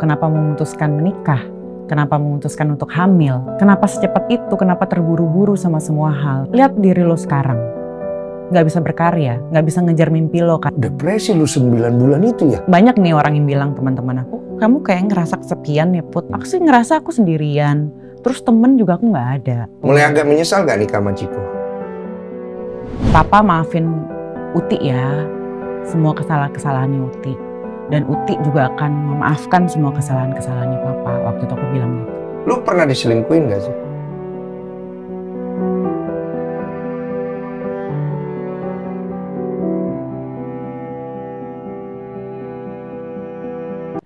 kenapa memutuskan menikah, kenapa memutuskan untuk hamil, kenapa secepat itu, kenapa terburu-buru sama semua hal. Lihat diri lo sekarang, Gak bisa berkarya, gak bisa ngejar mimpi lo kan. Depresi lu sembilan bulan itu ya? Banyak nih orang yang bilang teman-teman aku, kamu kayak ngerasa kesepian ya Put. Aku sih ngerasa aku sendirian, terus temen juga aku nggak ada. Mulai agak menyesal gak nikah sama Ciko? Papa maafin Uti ya, semua kesalahan-kesalahannya Uti dan Uti juga akan memaafkan semua kesalahan-kesalahannya papa. Waktu itu aku bilang gitu. Lu pernah diselingkuhin gak sih?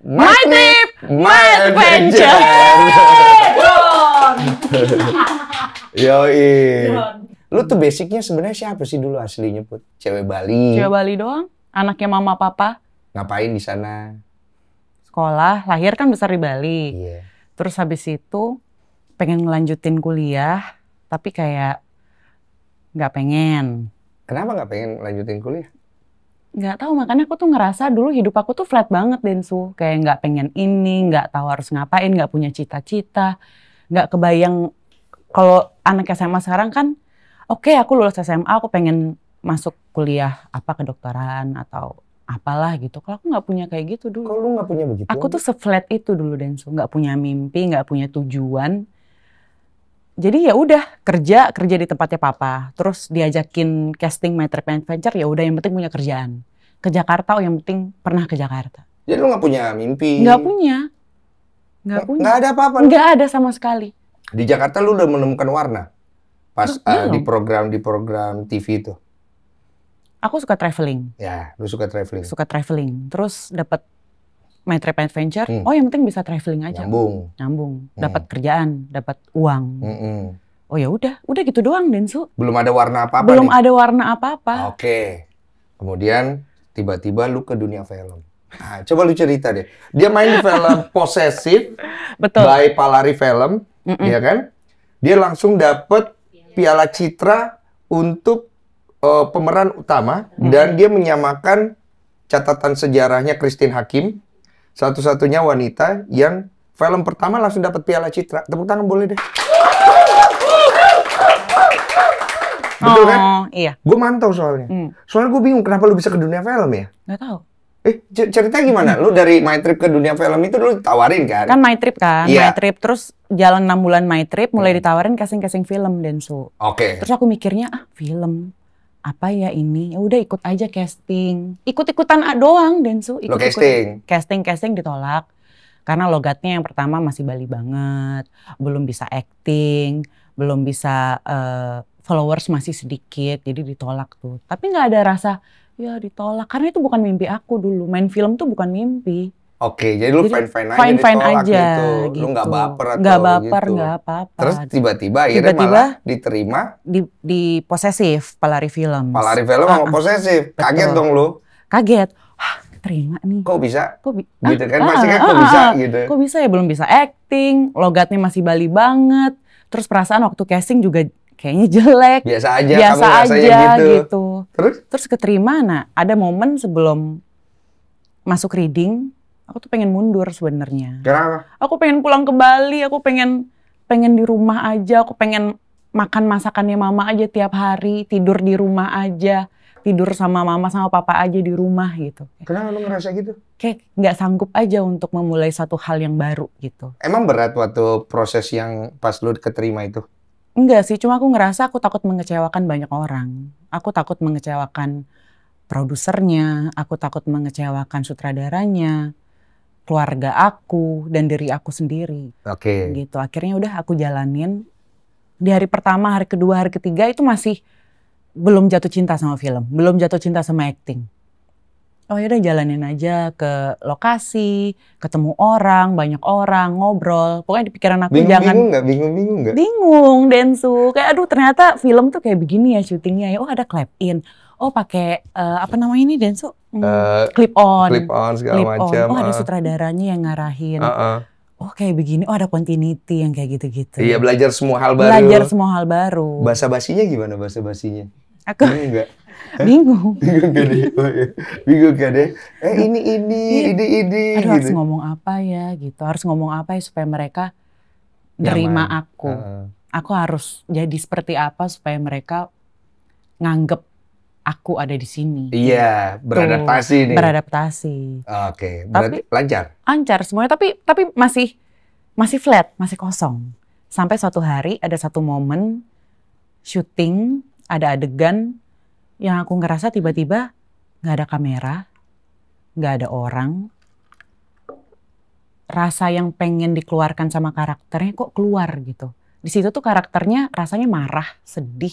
My, my trip, my adventure. Yoi. Lu tuh basicnya sebenarnya siapa sih dulu aslinya put? Cewek Bali. Cewek Bali doang. Anaknya mama papa. Ngapain di sana? Sekolah, lahir kan besar di Bali. Iya. Terus habis itu pengen ngelanjutin kuliah, tapi kayak nggak pengen. Kenapa nggak pengen lanjutin kuliah? Nggak tahu, makanya aku tuh ngerasa dulu hidup aku tuh flat banget, Densu. Kayak nggak pengen ini, nggak tahu harus ngapain, nggak punya cita-cita, nggak kebayang kalau anak SMA sekarang kan, oke okay, aku lulus SMA, aku pengen masuk kuliah apa kedokteran atau apalah gitu. Kalau aku nggak punya kayak gitu dulu. Kalau lu nggak punya begitu? Aku tuh seflat itu dulu Denso, nggak punya mimpi, nggak punya tujuan. Jadi ya udah kerja kerja di tempatnya papa. Terus diajakin casting My Trip Adventure ya udah yang penting punya kerjaan. Ke Jakarta oh yang penting pernah ke Jakarta. Jadi lu nggak punya mimpi? Nggak punya. Nggak punya. Nggak ada apa-apa? Nggak ada sama sekali. Di Jakarta lu udah menemukan warna? Pas uh, di program di program TV itu? aku suka traveling. Ya, lu suka traveling. Suka traveling. Terus dapat my trip adventure. Hmm. Oh, yang penting bisa traveling aja. Nyambung. Nyambung. Dapat hmm. kerjaan, dapat uang. Hmm -hmm. Oh ya udah, udah gitu doang Densu. Belum ada warna apa-apa. Belum nih? ada warna apa-apa. Oke. Kemudian tiba-tiba lu ke dunia film. Nah, coba lu cerita deh. Dia main di film Posesif Betul. by Palari Film, mm -mm. ya kan? Dia langsung dapet Piala Citra untuk uh, pemeran utama hmm. dan dia menyamakan catatan sejarahnya Christine Hakim, satu-satunya wanita yang film pertama langsung dapat Piala Citra. Tepuk tangan boleh deh. Betul oh, kan? Iya. Gue mantau soalnya. Hmm. Soalnya gue bingung kenapa lu bisa ke dunia film ya? Gak tau. Eh, cerita gimana? Lu dari My Trip ke dunia film itu dulu ditawarin kan? Kan My Trip kan, yeah. My Trip. Terus jalan 6 bulan My Trip, mulai hmm. ditawarin casing-casing film, Denso. Oke. Okay. Terus aku mikirnya, ah film apa ya ini ya udah ikut aja casting ikut ikutan doang Densu ikut, ikut casting casting casting ditolak karena logatnya yang pertama masih Bali banget belum bisa acting belum bisa uh, followers masih sedikit jadi ditolak tuh tapi nggak ada rasa ya ditolak karena itu bukan mimpi aku dulu main film tuh bukan mimpi Oke, jadi lu fine fine aja, fine fine aja, gitu. gitu. Lu nggak gitu. baper atau gak gitu. baper, gitu. Gak apa-apa. Terus tiba-tiba akhirnya tiba -tiba, malah diterima di, di posesif Palari Film. Palari Film sama uh, ah, ah. posesif, betul. kaget dong lu. Kaget, Hah, terima nih. Kok bisa? Kok bi ah, gitu kan ah, kan ah, ah kok bisa ah, gitu. Kok bisa ya belum bisa acting, logatnya masih Bali banget. Terus perasaan waktu casting juga kayaknya jelek. Biasa aja, biasa kamu aja gitu. gitu. Terus? Terus keterima, nah ada momen sebelum masuk reading Aku tuh pengen mundur sebenarnya. Kenapa? Aku pengen pulang ke Bali, aku pengen pengen di rumah aja, aku pengen makan masakannya mama aja tiap hari, tidur di rumah aja, tidur sama mama sama papa aja di rumah gitu. Kenapa lu ngerasa gitu? Kayak nggak sanggup aja untuk memulai satu hal yang baru gitu. Emang berat waktu proses yang pas lu keterima itu? Enggak sih, cuma aku ngerasa aku takut mengecewakan banyak orang. Aku takut mengecewakan produsernya, aku takut mengecewakan sutradaranya, keluarga aku dan diri aku sendiri. Oke. Okay. Gitu. Akhirnya udah aku jalanin di hari pertama, hari kedua, hari ketiga itu masih belum jatuh cinta sama film, belum jatuh cinta sama acting. Oh ya udah jalanin aja ke lokasi, ketemu orang, banyak orang, ngobrol. Pokoknya di pikiran aku bingung, jangan bingung nggak, bingung bingung nggak? Bingung, Densu. Kayak aduh ternyata film tuh kayak begini ya syutingnya ya. Oh ada clap in oh pakai uh, apa namanya ini Denso? uh, clip on. Clip on segala clip macam. On. Oh ada uh. sutradaranya yang ngarahin. Uh -uh. Oh kayak begini, oh ada continuity yang kayak gitu-gitu. Iya belajar semua hal baru. Belajar semua hal baru. Bahasa basinya gimana bahasa basinya? Aku enggak. bingung. bingung gak deh? Oh, iya. bingung gak deh? Eh ini ini iya. ini ini. Aduh, gitu. harus ngomong apa ya gitu? Harus ngomong apa ya supaya mereka nerima aku? Uh. Aku harus jadi seperti apa supaya mereka nganggep aku ada di sini. Iya, yeah, beradaptasi nih. Beradaptasi. Oke, berarti tapi, lancar. Lancar semuanya, tapi tapi masih masih flat, masih kosong. Sampai suatu hari ada satu momen syuting, ada adegan yang aku ngerasa tiba-tiba nggak ada kamera, nggak ada orang. Rasa yang pengen dikeluarkan sama karakternya kok keluar gitu. Di situ tuh karakternya rasanya marah, sedih,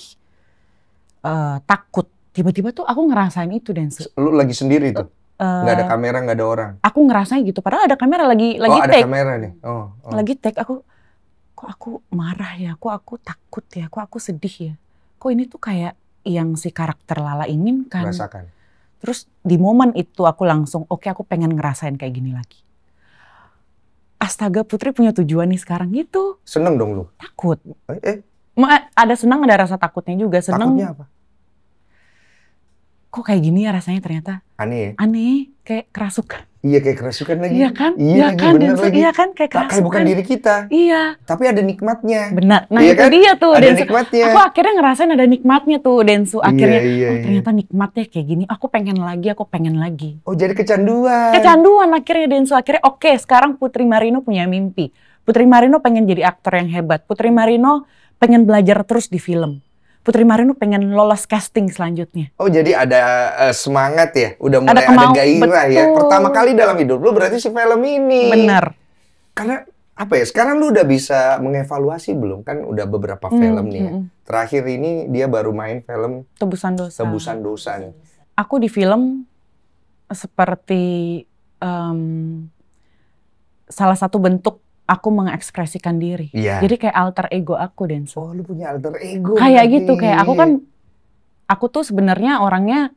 uh, takut tiba-tiba tuh aku ngerasain itu dan lu lagi sendiri tuh uh, nggak ada kamera nggak ada orang aku ngerasain gitu padahal ada kamera lagi oh, lagi oh, ada take kamera nih oh, oh. lagi take aku kok aku marah ya kok aku takut ya kok aku sedih ya kok ini tuh kayak yang si karakter Lala inginkan rasakan terus di momen itu aku langsung oke okay, aku pengen ngerasain kayak gini lagi astaga Putri punya tujuan nih sekarang gitu seneng dong lu takut eh, eh. ada senang ada rasa takutnya juga seneng Takutnya apa? kok kayak gini ya rasanya ternyata aneh ya? aneh kayak kerasukan iya kayak kerasukan lagi iya kan iya, iya kan bener lagi. iya kan kayak kerasukan kayak bukan diri kita iya tapi ada nikmatnya benar nah iya itu kan? dia tuh ada Densu. nikmatnya aku akhirnya ngerasain ada nikmatnya tuh Densu iya, akhirnya iya, oh, iya, oh, ternyata nikmatnya kayak gini aku pengen lagi aku pengen lagi oh jadi kecanduan kecanduan akhirnya Densu akhirnya oke okay, sekarang Putri Marino punya mimpi Putri Marino pengen jadi aktor yang hebat Putri Marino pengen belajar terus di film Putri Marino pengen lolos casting selanjutnya. Oh jadi ada uh, semangat ya, udah mulai ada, kemau, ada gairah ya? betul. ya. Pertama kali dalam hidup lu berarti si film ini. Benar. Karena apa ya? Sekarang lu udah bisa mengevaluasi belum? Kan udah beberapa hmm, film nih. Ya. Hmm. Terakhir ini dia baru main film Tebusan Dosa. Tebusan Dosa. Aku di film seperti um, salah satu bentuk aku mengekspresikan diri. Yeah. Jadi kayak alter ego aku Denso. Oh, lu punya alter ego. Kayak lagi. gitu, kayak aku kan aku tuh sebenarnya orangnya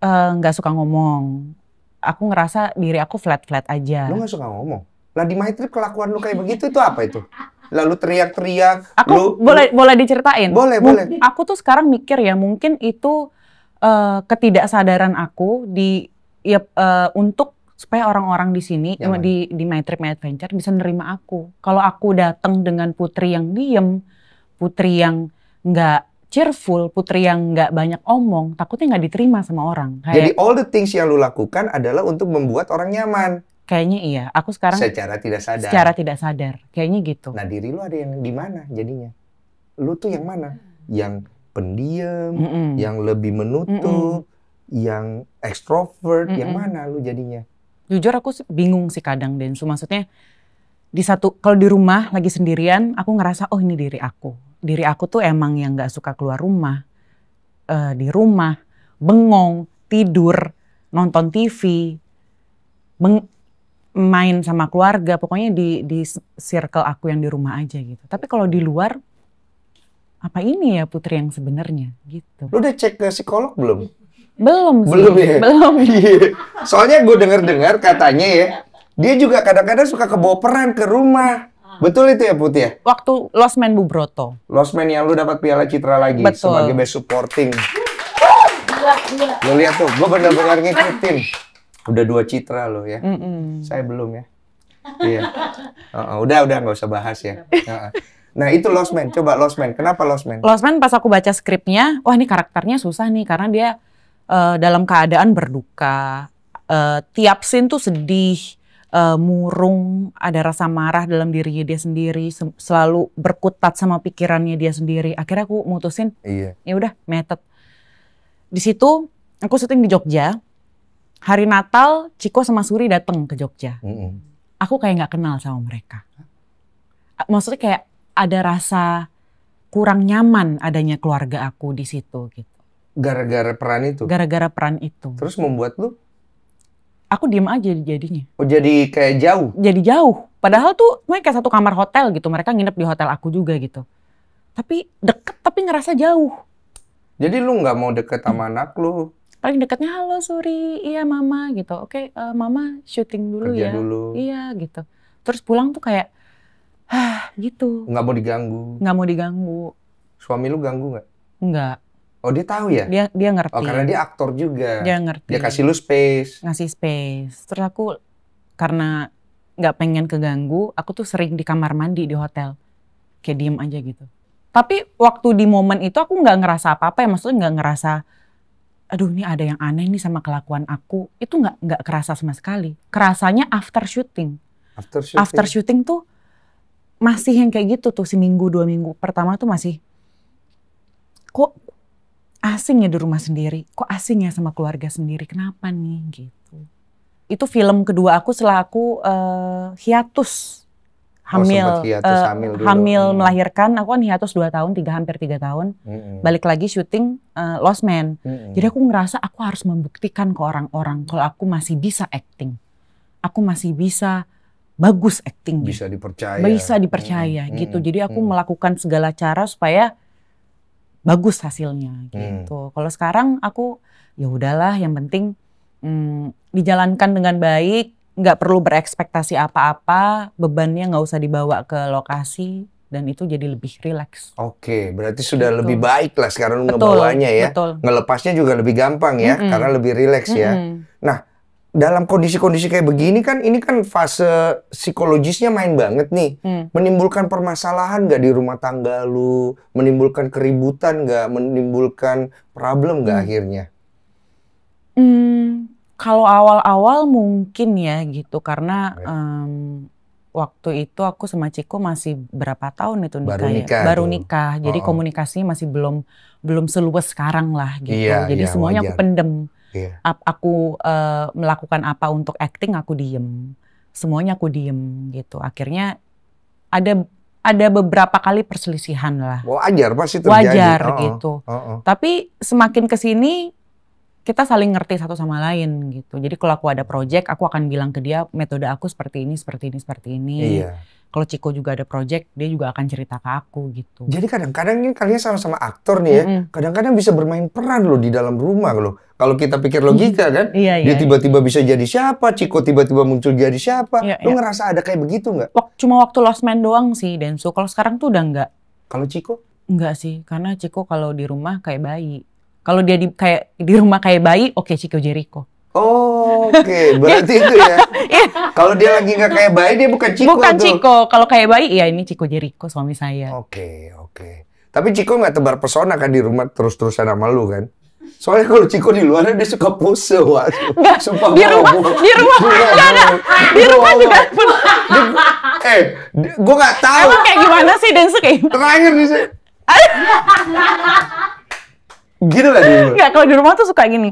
eh, nggak uh, suka ngomong. Aku ngerasa diri aku flat-flat aja. Lu nggak suka ngomong? Lah di My Trip kelakuan lu kayak begitu itu apa itu? Lalu teriak-teriak. Aku lu, boleh lu, boleh diceritain. Boleh, M boleh. Aku tuh sekarang mikir ya mungkin itu uh, ketidaksadaran aku di ya, uh, untuk supaya orang-orang di sini di di My Trip My Adventure bisa nerima aku. Kalau aku datang dengan putri yang diem, putri yang nggak cheerful, putri yang nggak banyak omong, takutnya nggak diterima sama orang. Kayak, Jadi all the things yang lu lakukan adalah untuk membuat orang nyaman. Kayaknya iya. Aku sekarang secara tidak sadar. Secara tidak sadar. Kayaknya gitu. Nah diri lu ada yang di mana jadinya? Lu tuh yang mana? Yang pendiam, mm -mm. yang lebih menutup, mm -mm. yang ekstrovert, mm -mm. yang mana lu jadinya? jujur aku bingung sih kadang Densu maksudnya di satu kalau di rumah lagi sendirian aku ngerasa oh ini diri aku diri aku tuh emang yang nggak suka keluar rumah uh, di rumah bengong tidur nonton TV meng main sama keluarga pokoknya di di circle aku yang di rumah aja gitu tapi kalau di luar apa ini ya putri yang sebenarnya gitu lu udah cek ke psikolog belum belum sih. Belum ya? Belum. Iya. Soalnya gue denger-dengar katanya ya, dia juga kadang-kadang suka keboperan ke rumah. Ah. Betul itu ya Put ya? Waktu Broto. Bubroto. Man yang lu dapat Piala Citra lagi Betul. sebagai best supporting. Lu lihat tuh, gue bener-bener ngikutin. Udah dua Citra lo ya. Mm -mm. Saya belum ya. Iya. Uh -uh. Udah, udah nggak usah bahas ya. Nah itu Man, coba Man. Kenapa Man? Lost Man pas aku baca skripnya, wah ini karakternya susah nih karena dia Eh, dalam keadaan berduka. Uh, tiap scene tuh sedih, uh, murung, ada rasa marah dalam dirinya dia sendiri, se selalu berkutat sama pikirannya dia sendiri. Akhirnya aku mutusin, iya. ya udah, method. Di situ aku syuting di Jogja. Hari Natal Ciko sama Suri datang ke Jogja. Mm -hmm. Aku kayak nggak kenal sama mereka. Maksudnya kayak ada rasa kurang nyaman adanya keluarga aku di situ gitu. Gara-gara peran itu? Gara-gara peran itu. Terus membuat lu? Aku diem aja jadinya. Oh jadi kayak jauh? Jadi jauh. Padahal tuh mereka kayak satu kamar hotel gitu. Mereka nginep di hotel aku juga gitu. Tapi deket tapi ngerasa jauh. Jadi lu nggak mau deket sama anak lu? Paling deketnya halo suri, iya mama gitu. Oke uh, mama syuting dulu Kerja ya. dulu. Iya gitu. Terus pulang tuh kayak Hah, gitu. Nggak mau diganggu. Nggak mau diganggu. Suami lu ganggu nggak? Nggak. Oh dia tahu ya? Dia dia ngerti. Oh karena dia aktor juga. Dia ngerti. Dia kasih lu space. Ngasih space. Terus aku karena nggak pengen keganggu, aku tuh sering di kamar mandi di hotel, kayak diem aja gitu. Tapi waktu di momen itu aku nggak ngerasa apa-apa ya, maksudnya nggak ngerasa, aduh ini ada yang aneh nih sama kelakuan aku. Itu nggak nggak kerasa sama sekali. Kerasanya after shooting. After shooting. After shooting tuh masih yang kayak gitu tuh seminggu dua minggu pertama tuh masih kok asing ya di rumah sendiri. Kok asing ya sama keluarga sendiri? Kenapa nih gitu? Itu film kedua aku setelah aku uh, hiatus oh, hamil, oh, hiatus, uh, hamil, dulu. hamil hmm. melahirkan. Aku kan hiatus dua tahun, tiga hampir tiga tahun. Hmm. Balik lagi syuting uh, Lost Man. Hmm. Jadi aku ngerasa aku harus membuktikan ke orang-orang kalau aku masih bisa acting. Aku masih bisa bagus acting. Bisa dipercaya. Bisa dipercaya hmm. gitu. Hmm. Jadi aku hmm. melakukan segala cara supaya bagus hasilnya hmm. gitu. Hmm. Kalau sekarang aku ya udahlah yang penting hmm, dijalankan dengan baik, nggak perlu berekspektasi apa-apa, bebannya nggak usah dibawa ke lokasi dan itu jadi lebih rileks. Oke, berarti sudah betul. Gitu. lebih baik lah sekarang betul, ngebawanya ya. Betul. Ngelepasnya juga lebih gampang ya mm -hmm. karena lebih rileks mm -hmm. ya. Nah, dalam kondisi-kondisi kayak begini kan ini kan fase psikologisnya main banget nih hmm. menimbulkan permasalahan gak di rumah tangga lu menimbulkan keributan gak, menimbulkan problem gak hmm. akhirnya hmm, kalau awal-awal mungkin ya gitu karena um, waktu itu aku sama Ciko masih berapa tahun itu nikah baru nikah, ya? baru nikah jadi oh. komunikasi masih belum belum seluas sekarang lah gitu iya, jadi iya, semuanya wajar. aku pendem yeah. aku uh, melakukan apa untuk acting aku diem semuanya aku diem gitu akhirnya ada ada beberapa kali perselisihan lah wajar pasti terjadi wajar oh, gitu oh, oh. tapi semakin kesini kita saling ngerti satu sama lain gitu. Jadi kalau aku ada project, aku akan bilang ke dia metode aku seperti ini, seperti ini, seperti ini. Iya. Kalau Ciko juga ada project, dia juga akan cerita ke aku gitu. Jadi kadang-kadang ini kalian sama-sama aktor nih ya, mm-hmm. kadang-kadang bisa bermain peran loh di dalam rumah loh. Kalau kita pikir logika kan, iya, iya, dia tiba-tiba bisa jadi siapa, Ciko tiba-tiba muncul jadi siapa. Iya, lo iya. ngerasa ada kayak begitu nggak? Cuma waktu Lost Man doang sih, Denso. Kalau sekarang tuh udah nggak. Kalau Ciko? Enggak sih, karena Ciko kalau di rumah kayak bayi. Kalau dia di kayak di rumah kayak bayi, oke okay, Chico Jericho. Oh, oke. Okay. Iya. Berarti itu ya. yeah. Kalau dia lagi nggak kayak bayi, dia bukan Ciko. Bukan Ciko. Kalau kayak bayi, ya ini Ciko Jericho suami saya. Oke, okay, oke. Okay. Tapi Ciko nggak tebar pesona kan di rumah terus-terusan sama lu kan? Soalnya kalau Ciko di luar dia suka pose, wah. Nggak, Sumpah di rumah, gua, di rumah, enggak ada. Di rumah juga. Di, eh, gua nggak tahu. Emang kayak gimana sih dance kayak? Terakhir nih sih. Gitu gak dulu? Enggak, kalau di rumah tuh suka gini.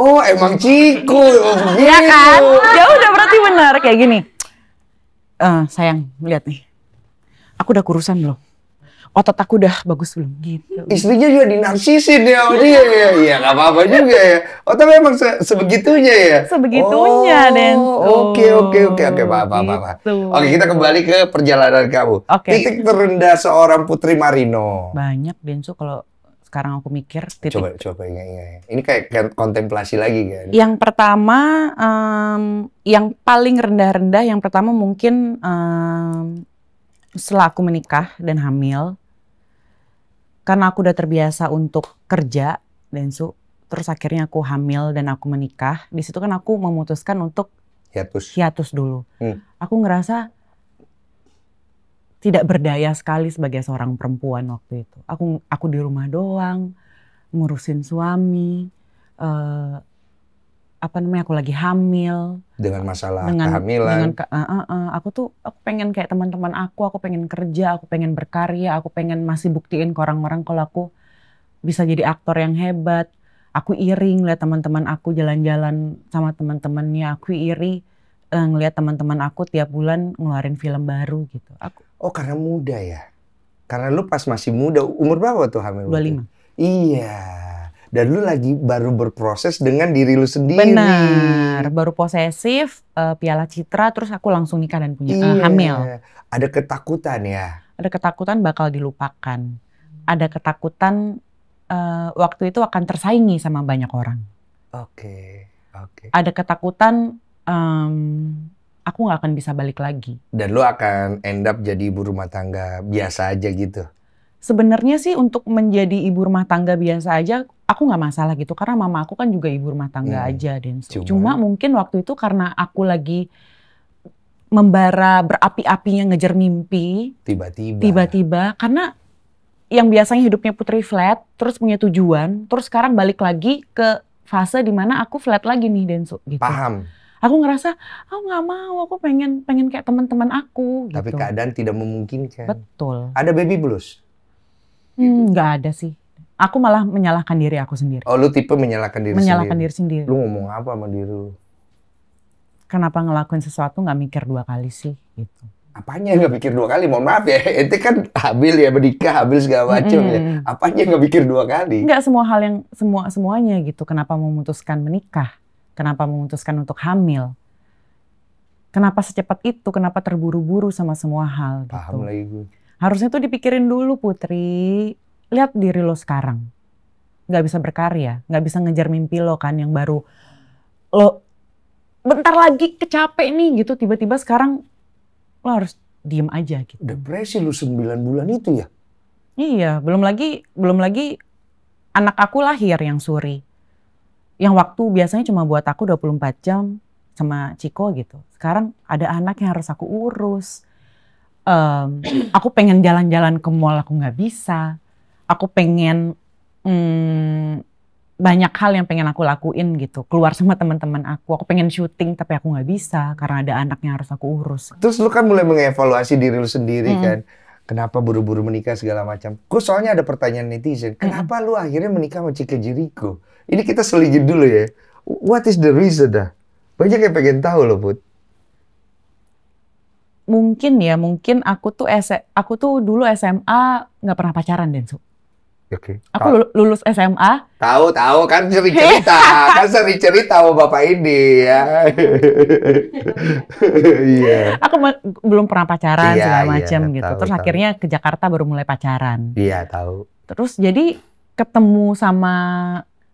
Oh, emang Ciko. Oh, kan? Ya udah berarti benar kayak gini. Uh, sayang, lihat nih. Aku udah kurusan loh otot aku udah bagus belum gitu. Istrinya juga dinarsisin ya sama dia ya. Iya, iya nggak apa-apa juga ya. Oh tapi emang se sebegitunya ya. Sebegitunya oh, Den. Oke oke oke oke apa apa apa. Oke kita kembali ke perjalanan kamu. Okay. Titik terendah seorang Putri Marino. Banyak Denso kalau sekarang aku mikir titik. Coba coba ingat ingat. Ini kayak kan kontemplasi lagi kan. Yang pertama um, yang paling rendah-rendah yang pertama mungkin um, setelah aku menikah dan hamil karena aku udah terbiasa untuk kerja Densu terus akhirnya aku hamil dan aku menikah di situ kan aku memutuskan untuk hiatus hiatus dulu hmm. aku ngerasa tidak berdaya sekali sebagai seorang perempuan waktu itu aku aku di rumah doang ngurusin suami uh, apa namanya aku lagi hamil dengan masalah dengan, kehamilan dengan ke, uh, uh, uh, aku tuh aku pengen kayak teman-teman aku aku pengen kerja aku pengen berkarya aku pengen masih buktiin ke orang-orang kalau aku bisa jadi aktor yang hebat aku iri ngeliat teman-teman aku jalan-jalan sama teman-temannya aku iri uh, ngeliat teman-teman aku tiap bulan ngeluarin film baru gitu aku oh karena muda ya karena lu pas masih muda umur berapa tuh hamil 25 iya dan lu lagi baru berproses dengan diri lu sendiri. Benar, baru posesif, uh, piala citra, terus aku langsung nikah dan punya eh, iya. uh, hamil. Ada ketakutan ya? Ada ketakutan bakal dilupakan. Ada ketakutan uh, waktu itu akan tersaingi sama banyak orang. Oke, okay. oke. Okay. Ada ketakutan um, aku nggak akan bisa balik lagi. Dan lu akan end up jadi ibu rumah tangga biasa aja gitu? Sebenarnya sih untuk menjadi ibu rumah tangga biasa aja aku nggak masalah gitu karena mama aku kan juga ibu rumah tangga hmm. aja dan cuma, cuma mungkin waktu itu karena aku lagi membara berapi-apinya ngejar mimpi tiba-tiba tiba-tiba karena yang biasanya hidupnya putri flat terus punya tujuan terus sekarang balik lagi ke fase dimana aku flat lagi nih Densu gitu paham aku ngerasa aku oh, nggak mau aku pengen pengen kayak teman-teman aku gitu. tapi keadaan tidak memungkinkan betul ada baby blues hmm, nggak hmm, gitu. ada sih aku malah menyalahkan diri aku sendiri. Oh, lu tipe menyalahkan diri menyalahkan sendiri. Menyalahkan diri sendiri. Lu ngomong apa sama diri lu? Kenapa ngelakuin sesuatu nggak mikir dua kali sih gitu. Apanya nggak mikir dua kali? Mohon maaf ya, itu kan habil ya menikah, habil segala macam mm -hmm. ya. Apanya nggak mikir dua kali? Nggak semua hal yang semua semuanya gitu. Kenapa memutuskan menikah? Kenapa memutuskan untuk hamil? Kenapa secepat itu? Kenapa terburu-buru sama semua hal? Gitu. Paham lagi gue. Harusnya tuh dipikirin dulu Putri lihat diri lo sekarang. Gak bisa berkarya, gak bisa ngejar mimpi lo kan yang baru lo bentar lagi kecapek nih gitu tiba-tiba sekarang lo harus diem aja gitu. Depresi lo 9 bulan itu ya? Iya, belum lagi belum lagi anak aku lahir yang Suri. Yang waktu biasanya cuma buat aku 24 jam sama Ciko gitu. Sekarang ada anak yang harus aku urus. Um, aku pengen jalan-jalan ke mall aku nggak bisa aku pengen hmm, banyak hal yang pengen aku lakuin gitu. Keluar sama teman-teman aku. Aku pengen syuting tapi aku nggak bisa karena ada anaknya harus aku urus. Terus lu kan mulai mengevaluasi diri lu sendiri hmm. kan. Kenapa buru-buru menikah segala macam? Gue soalnya ada pertanyaan netizen. Kenapa hmm. lu akhirnya menikah sama Cike Jericho? Ini kita selidiki dulu ya. What is the reason dah? Banyak yang pengen tahu loh, Put. Mungkin ya, mungkin aku tuh aku tuh dulu SMA nggak pernah pacaran, Densu. Oke. Okay. Aku lulus SMA. Tahu tahu kan sering iya. cerita, kan sering cerita sama bapak ini ya. Iya. yeah. Aku belum pernah pacaran yeah, segala iya, macam yeah, gitu. Tahu, Terus tahu. akhirnya ke Jakarta baru mulai pacaran. Iya yeah, tahu. Terus jadi ketemu sama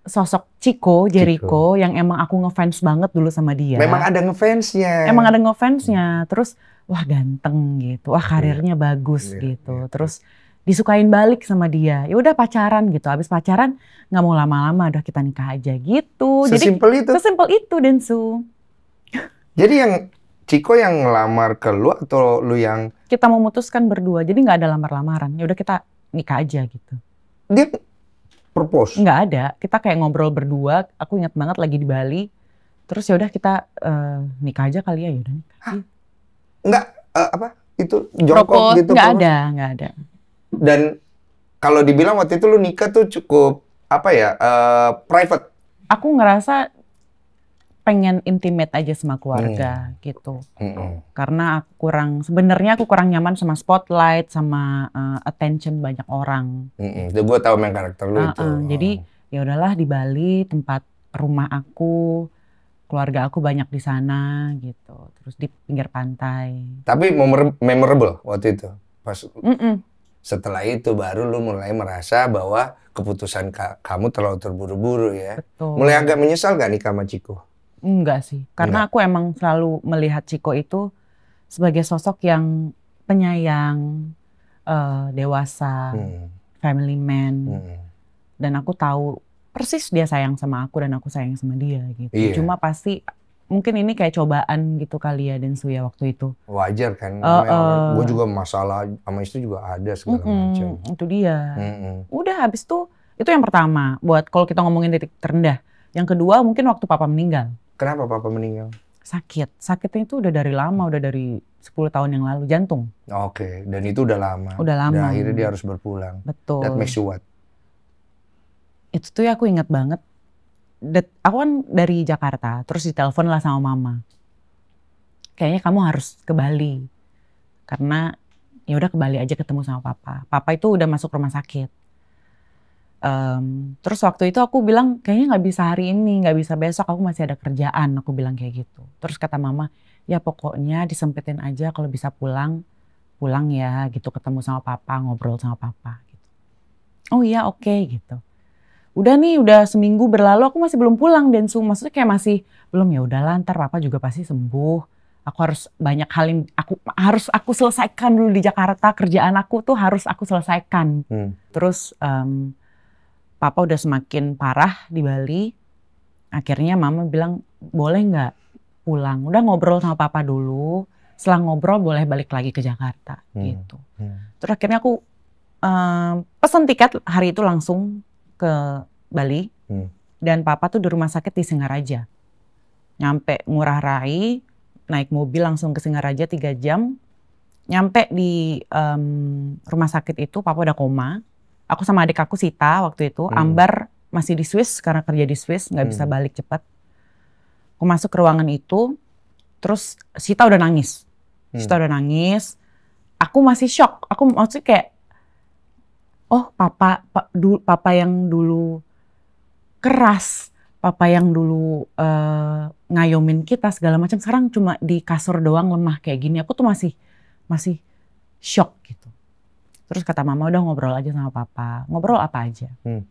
sosok Chico Jericho Chico. yang emang aku ngefans banget dulu sama dia. Memang ada ngefansnya. Emang ada ngefansnya. Terus wah ganteng gitu, wah iya. karirnya yeah. bagus yeah. gitu. Terus disukain balik sama dia. Ya udah pacaran gitu. Habis pacaran nggak mau lama-lama, udah kita nikah aja gitu. Sesimpel Jadi, itu. Sesimpel itu Densu. Jadi yang Ciko yang ngelamar ke lu atau lu yang kita memutuskan berdua. Jadi nggak ada lamar-lamaran. Ya udah kita nikah aja gitu. Dia propose? Nggak ada. Kita kayak ngobrol berdua. Aku ingat banget lagi di Bali. Terus ya udah kita uh, nikah aja kali ya, ya udah nikah. Nggak uh, apa? Itu jongkok gitu? Nggak ada, nggak ada. Dan kalau dibilang waktu itu lu nikah tuh cukup apa ya uh, private. Aku ngerasa pengen intimate aja sama keluarga hmm. gitu. Hmm. Karena aku kurang sebenarnya aku kurang nyaman sama spotlight sama uh, attention banyak orang. Hmm. Jadi gue tahu main karakter lu uh, itu. Uh, Jadi hmm. ya udahlah di Bali tempat rumah aku keluarga aku banyak di sana gitu terus di pinggir pantai tapi memorable waktu itu pas mm -mm setelah itu baru lu mulai merasa bahwa keputusan ka kamu terlalu terburu-buru ya. Betul. Mulai agak menyesal gak nih sama Ciko? Enggak sih, karena Enggak. aku emang selalu melihat Ciko itu sebagai sosok yang penyayang, uh, dewasa, hmm. family man, hmm. dan aku tahu persis dia sayang sama aku dan aku sayang sama dia gitu. Iya. Cuma pasti mungkin ini kayak cobaan gitu kali ya dan Suya waktu itu. Wajar kan, uh, uh, gue juga masalah sama istri juga ada segala uh, macam. Itu dia. Uh, uh. Udah habis tuh itu yang pertama buat kalau kita ngomongin titik terendah. Yang kedua mungkin waktu papa meninggal. Kenapa papa meninggal? Sakit. Sakitnya itu udah dari lama, udah dari 10 tahun yang lalu jantung. Oke, okay. dan itu udah lama. Udah lama. Dan akhirnya dia harus berpulang. Betul. That makes you what? Itu tuh ya aku ingat banget aku kan dari Jakarta, terus ditelepon lah sama mama. Kayaknya kamu harus ke Bali. Karena ya udah ke Bali aja ketemu sama papa. Papa itu udah masuk rumah sakit. Um, terus waktu itu aku bilang kayaknya nggak bisa hari ini, nggak bisa besok. Aku masih ada kerjaan. Aku bilang kayak gitu. Terus kata mama, ya pokoknya disempetin aja kalau bisa pulang, pulang ya gitu ketemu sama papa, ngobrol sama papa. Gitu. Oh iya oke okay, gitu udah nih udah seminggu berlalu aku masih belum pulang dan Densu maksudnya kayak masih belum ya udah ntar papa juga pasti sembuh aku harus banyak hal yang aku harus aku selesaikan dulu di Jakarta kerjaan aku tuh harus aku selesaikan hmm. terus um, papa udah semakin parah di Bali akhirnya mama bilang boleh nggak pulang udah ngobrol sama papa dulu setelah ngobrol boleh balik lagi ke Jakarta hmm. gitu hmm. terus akhirnya aku um, mmm, pesan tiket hari itu langsung ke Bali hmm. dan papa tuh di rumah sakit di Singaraja. Nyampe Murah Rai, naik mobil langsung ke Singaraja tiga jam. Nyampe di um, rumah sakit itu papa udah koma. Aku sama adik aku Sita waktu itu, hmm. Ambar masih di Swiss karena kerja di Swiss nggak hmm. bisa balik cepat. Aku masuk ke ruangan itu, terus Sita udah nangis. Hmm. Sita udah nangis. Aku masih shock. Aku maksudnya kayak papa pa, du, papa yang dulu keras, papa yang dulu uh, ngayomin kita segala macam sekarang cuma di kasur doang lemah kayak gini. Aku tuh masih masih shock gitu. Terus kata mama udah ngobrol aja sama papa. Ngobrol apa aja. Hmm.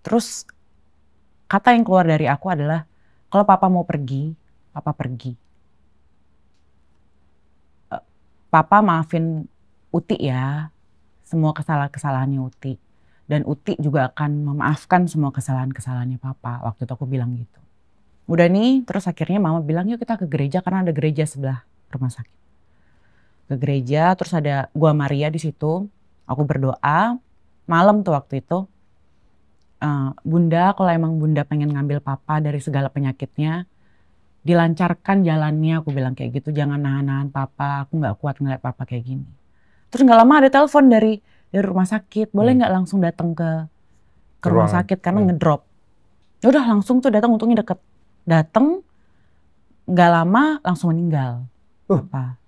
Terus kata yang keluar dari aku adalah kalau papa mau pergi, papa pergi. Eh, papa maafin Uti ya, semua kesalahan-kesalahannya Uti. Dan Uti juga akan memaafkan semua kesalahan-kesalahannya Papa. Waktu itu aku bilang gitu. Udah nih, terus akhirnya Mama bilang yuk kita ke gereja karena ada gereja sebelah rumah sakit. Ke gereja, terus ada gua Maria di situ. Aku berdoa, malam tuh waktu itu. Uh, bunda, kalau emang Bunda pengen ngambil Papa dari segala penyakitnya, dilancarkan jalannya aku bilang kayak gitu jangan nahan-nahan papa aku gak kuat ngeliat papa kayak gini Terus nggak lama ada telepon dari dari rumah sakit, boleh hmm. nggak hmm. langsung datang ke ke rumah sakit karena hmm. ngedrop. Ya udah langsung tuh datang untungnya deket. Datang nggak lama langsung meninggal. Uh, Apa?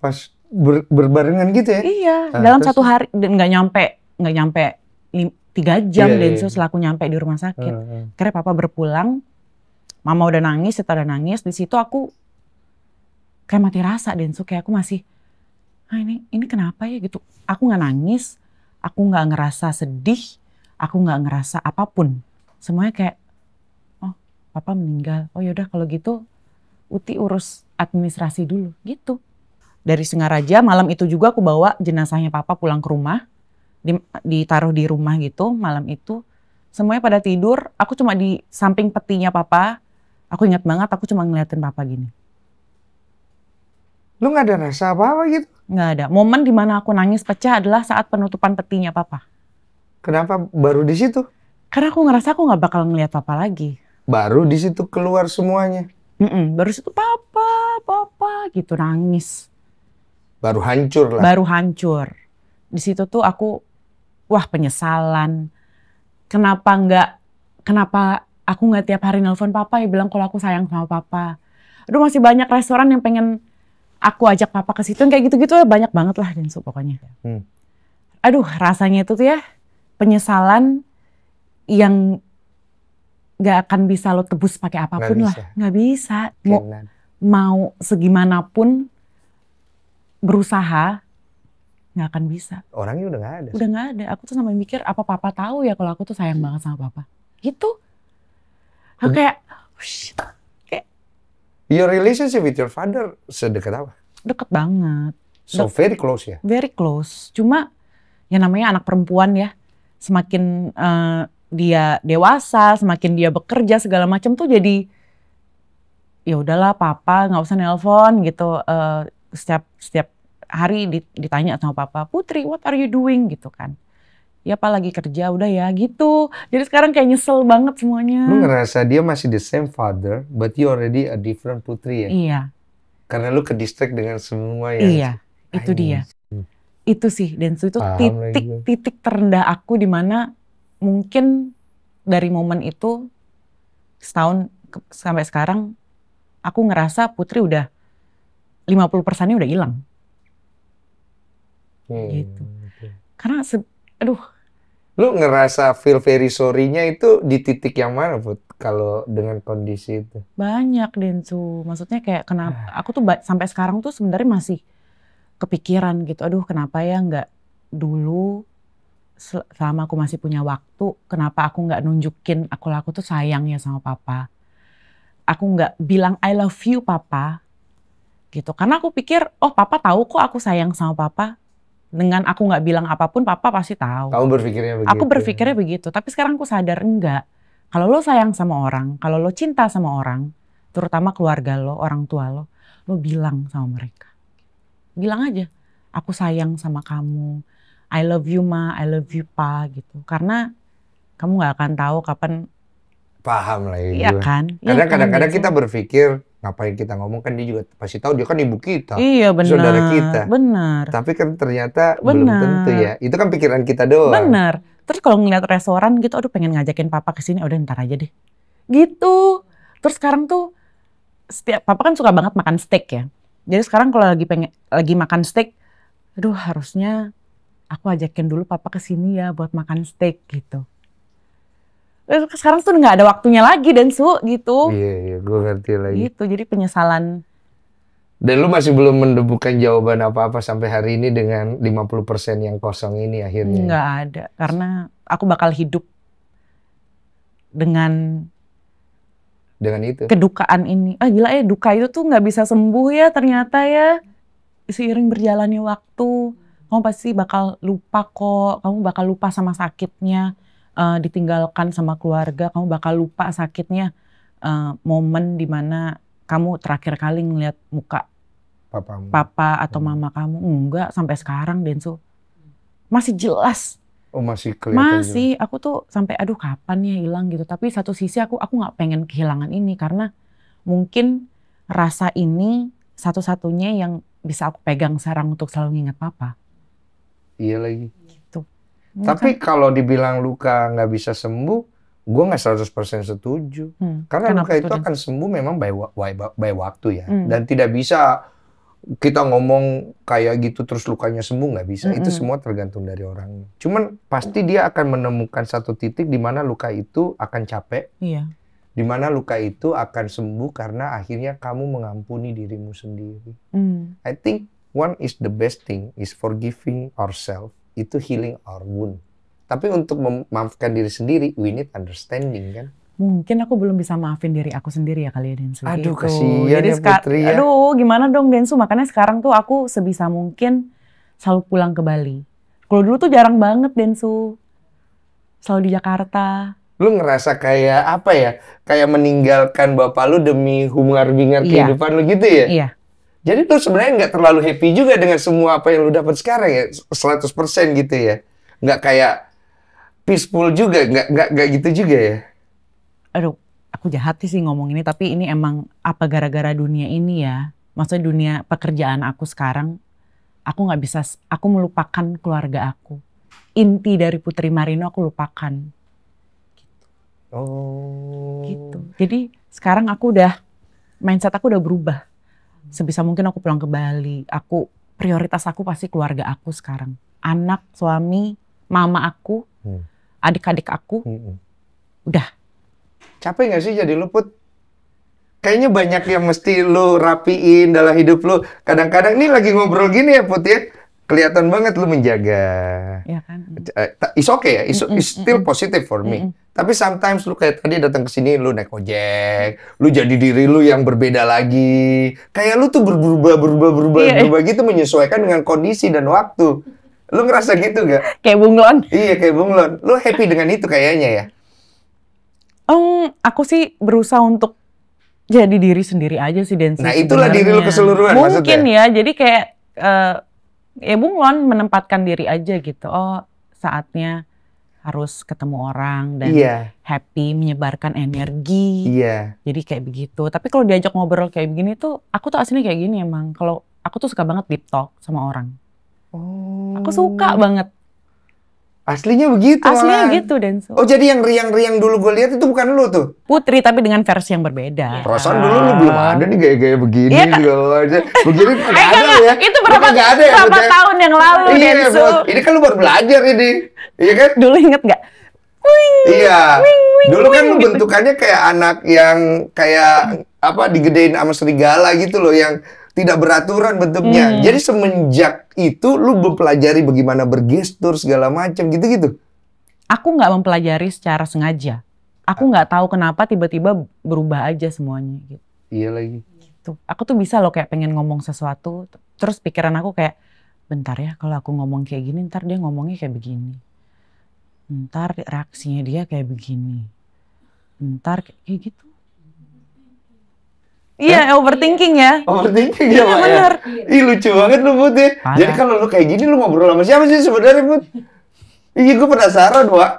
Pas ber, berbarengan gitu ya? Iya, nah, dalam terus... satu hari nggak nyampe nggak nyampe tiga jam yeah, iya, Denso iya. yeah. selaku nyampe di rumah sakit. Uh, hmm, hmm. Karena papa berpulang, mama udah nangis, setelah nangis. Di situ aku kayak mati rasa Denso, kayak aku masih ah ini ini kenapa ya gitu aku nggak nangis aku nggak ngerasa sedih aku nggak ngerasa apapun semuanya kayak oh papa meninggal oh yaudah kalau gitu uti urus administrasi dulu gitu dari Singaraja malam itu juga aku bawa jenazahnya papa pulang ke rumah di, ditaruh di rumah gitu malam itu semuanya pada tidur aku cuma di samping petinya papa aku ingat banget aku cuma ngeliatin papa gini lu nggak ada rasa apa apa gitu Nggak ada. Momen di mana aku nangis pecah adalah saat penutupan petinya papa. Kenapa baru di situ? Karena aku ngerasa aku nggak bakal ngeliat papa lagi. Baru di situ keluar semuanya. Mm -mm, baru situ papa, papa gitu nangis. Baru hancur lah. Baru hancur. Di situ tuh aku wah penyesalan. Kenapa nggak kenapa aku nggak tiap hari nelfon papa ya bilang kalau aku sayang sama papa. Aduh masih banyak restoran yang pengen aku ajak papa ke situ kayak gitu-gitu ya banyak banget lah Densu pokoknya. Hmm. Aduh rasanya itu tuh ya penyesalan yang nggak akan bisa lo tebus pakai apapun gak lah, nggak bisa. Mau, Kenan. mau segimanapun berusaha nggak akan bisa. Orangnya udah nggak ada. Udah nggak ada. Aku tuh sampai mikir apa papa tahu ya kalau aku tuh sayang banget sama papa. Gitu. Aku hmm. kayak, oh Your relationship with your father sedekat apa? Deket banget. So Dek very close ya? Very close. Cuma ya namanya anak perempuan ya, semakin uh, dia dewasa, semakin dia bekerja segala macam tuh jadi ya udahlah papa nggak usah nelpon gitu uh, setiap setiap hari ditanya sama papa putri what are you doing gitu kan ya apa lagi kerja udah ya gitu. Jadi sekarang kayak nyesel banget semuanya. Lu ngerasa dia masih the same father but you already a different putri ya? Iya. Karena lu ke distrik dengan semua ya. Iya, itu dia. Itu sih dan itu titik-titik titik terendah aku di mana mungkin dari momen itu setahun ke, sampai sekarang aku ngerasa Putri udah 50 persennya udah hilang. Hmm. Gitu. Karena aduh Lu ngerasa feel very sorry-nya itu di titik yang mana, Put? Kalau dengan kondisi itu? Banyak, Densu. Maksudnya kayak kenapa ah. aku tuh sampai sekarang tuh sebenarnya masih kepikiran gitu. Aduh, kenapa ya nggak dulu selama aku masih punya waktu, kenapa aku nggak nunjukin aku laku tuh sayang ya sama papa. Aku nggak bilang I love you papa gitu. Karena aku pikir, oh papa tahu kok aku sayang sama papa dengan aku nggak bilang apapun papa pasti tahu. Kamu berpikirnya begitu. Aku berpikirnya begitu, tapi sekarang aku sadar enggak. Kalau lo sayang sama orang, kalau lo cinta sama orang, terutama keluarga lo, orang tua lo, lo bilang sama mereka. Bilang aja, aku sayang sama kamu. I love you ma, I love you pa gitu. Karena kamu nggak akan tahu kapan paham lah ya. Iya, kan? iya kan? Kadang-kadang ya, kan, kita berpikir ngapain kita ngomong kan dia juga pasti tahu dia kan ibu kita iya benar saudara kita benar tapi kan ternyata benar. belum tentu ya itu kan pikiran kita doang benar terus kalau ngeliat restoran gitu aduh pengen ngajakin papa ke sini udah ntar aja deh gitu terus sekarang tuh setiap papa kan suka banget makan steak ya jadi sekarang kalau lagi pengen lagi makan steak aduh harusnya aku ajakin dulu papa ke sini ya buat makan steak gitu Eh, sekarang tuh nggak ada waktunya lagi dan su gitu iya iya gue ngerti lagi gitu jadi penyesalan dan lu masih belum menemukan jawaban apa-apa sampai hari ini dengan 50% yang kosong ini akhirnya nggak ada karena aku bakal hidup dengan dengan itu kedukaan ini ah gila ya duka itu tuh nggak bisa sembuh ya ternyata ya seiring berjalannya waktu kamu pasti bakal lupa kok kamu bakal lupa sama sakitnya uh, ditinggalkan sama keluarga, kamu bakal lupa sakitnya uh, momen dimana kamu terakhir kali ngeliat muka Papamu. papa atau hmm. mama kamu. Enggak, sampai sekarang Denso. Masih jelas. Oh masih kelihatan. Masih, juga. aku tuh sampai aduh kapan ya hilang gitu. Tapi satu sisi aku aku nggak pengen kehilangan ini karena mungkin rasa ini satu-satunya yang bisa aku pegang sarang untuk selalu ngingat papa. Iya lagi. Iya Tapi kan? kalau dibilang luka nggak bisa sembuh, gue nggak 100% setuju. Hmm. Karena Kenapa luka itu akan sembuh memang by, by, by waktu ya. Hmm. Dan tidak bisa kita ngomong kayak gitu terus lukanya sembuh nggak bisa. Hmm. Itu semua tergantung dari orangnya. Cuman pasti dia akan menemukan satu titik di mana luka itu akan capek. Iya. Di mana luka itu akan sembuh karena akhirnya kamu mengampuni dirimu sendiri. Hmm. I think one is the best thing is forgiving ourselves itu healing our wound. Tapi untuk memaafkan diri sendiri, we need understanding kan. Mungkin aku belum bisa maafin diri aku sendiri ya kali ya Densu. Aduh gitu. kasihan Jadi ya Putri ya. Aduh gimana dong Densu, makanya sekarang tuh aku sebisa mungkin selalu pulang ke Bali. Kalau dulu tuh jarang banget Densu. Selalu di Jakarta. Lu ngerasa kayak apa ya? Kayak meninggalkan bapak lu demi humar bingar iya. kehidupan lu gitu ya? Iya. Jadi tuh sebenarnya nggak terlalu happy juga dengan semua apa yang lu dapat sekarang ya, 100% gitu ya. Nggak kayak peaceful juga, nggak nggak nggak gitu juga ya. Aduh, aku jahat sih ngomong ini, tapi ini emang apa gara-gara dunia ini ya? Maksudnya dunia pekerjaan aku sekarang, aku nggak bisa, aku melupakan keluarga aku. Inti dari Putri Marino aku lupakan. Gitu. Oh. Gitu. Jadi sekarang aku udah mindset aku udah berubah sebisa mungkin aku pulang ke Bali. Aku prioritas aku pasti keluarga aku sekarang. Anak, suami, mama aku, adik hmm. adik-adik aku. Hmm. Udah. Capek gak sih jadi luput? Kayaknya banyak yang mesti lu rapiin dalam hidup lu. Kadang-kadang ini lagi ngobrol gini ya Put ya kelihatan banget lu menjaga. Iya kan. Eh, it's okay ya, it's still positive for me. Tapi sometimes lu kayak tadi datang ke sini lu naik ojek, lu jadi diri lu yang berbeda lagi. Kayak lu tuh berubah berubah berubah iya. berubah gitu menyesuaikan dengan kondisi dan waktu. Lu ngerasa gitu gak? kayak bunglon. Iya, kayak bunglon. Lu happy dengan itu kayaknya ya? Um, aku sih berusaha untuk jadi diri sendiri aja sih dan Nah, itulah sebenarnya. diri lu keseluruhan Mungkin maksudnya. ya, jadi kayak uh, ya bunglon menempatkan diri aja gitu. Oh saatnya harus ketemu orang dan yeah. happy menyebarkan energi. Iya. Yeah. Jadi kayak begitu. Tapi kalau diajak ngobrol kayak begini tuh aku tuh aslinya kayak gini emang. Kalau aku tuh suka banget deep talk sama orang. Oh. Aku suka banget. Aslinya begitu. Aslinya Alan. gitu Denso. Oh jadi yang riang-riang dulu gue lihat itu bukan lu tuh? Putri tapi dengan versi yang berbeda. Iya. Perasaan ah. dulu lu belum ah. ada nih gaya-gaya begini yeah. aja. Begini eh, gak ya. ada ya. Itu berapa, tahun yang lalu iya, Denso. ini kan lu baru belajar ini. Iya kan? Dulu inget gak? Wing, iya. Wing, wing, dulu kan wing, gitu. bentukannya gitu. kayak anak yang kayak apa digedein sama serigala gitu loh yang tidak beraturan bentuknya. Hmm. Jadi semenjak itu lu mempelajari bagaimana bergestur segala macam gitu-gitu. Aku nggak mempelajari secara sengaja. Aku ah. nggak tahu kenapa tiba-tiba berubah aja semuanya gitu. Iya lagi. Gitu. Aku tuh bisa loh kayak pengen ngomong sesuatu, terus pikiran aku kayak bentar ya kalau aku ngomong kayak gini ntar dia ngomongnya kayak begini. Ntar reaksinya dia kayak begini. Ntar kayak gitu Iya, eh? overthinking ya. Iya. Overthinking ya, iya, Pak. Ya? Benar. Ih, lucu banget lu, Bud ya. Jadi kalau lu kayak gini lu ngobrol sama siapa sih sebenarnya, Bud? Ih, gue penasaran, Pak.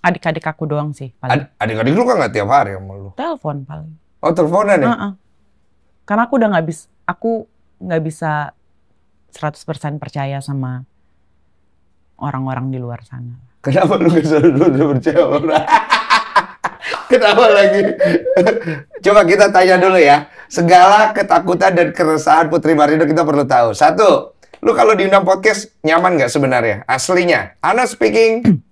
Adik-adik aku doang sih, paling. Adik-adik lu kan nggak tiap hari sama lu? Telepon paling. Oh, teleponan ya? Uh -uh. Karena aku udah nggak bisa, aku nggak bisa 100% percaya sama orang-orang di luar sana. Kenapa lu gak selalu percaya orang? Kenapa lagi? Coba kita tanya dulu ya. Segala ketakutan dan keresahan Putri Marido kita perlu tahu. Satu, lu kalau diundang podcast nyaman nggak sebenarnya? Aslinya. Ana speaking.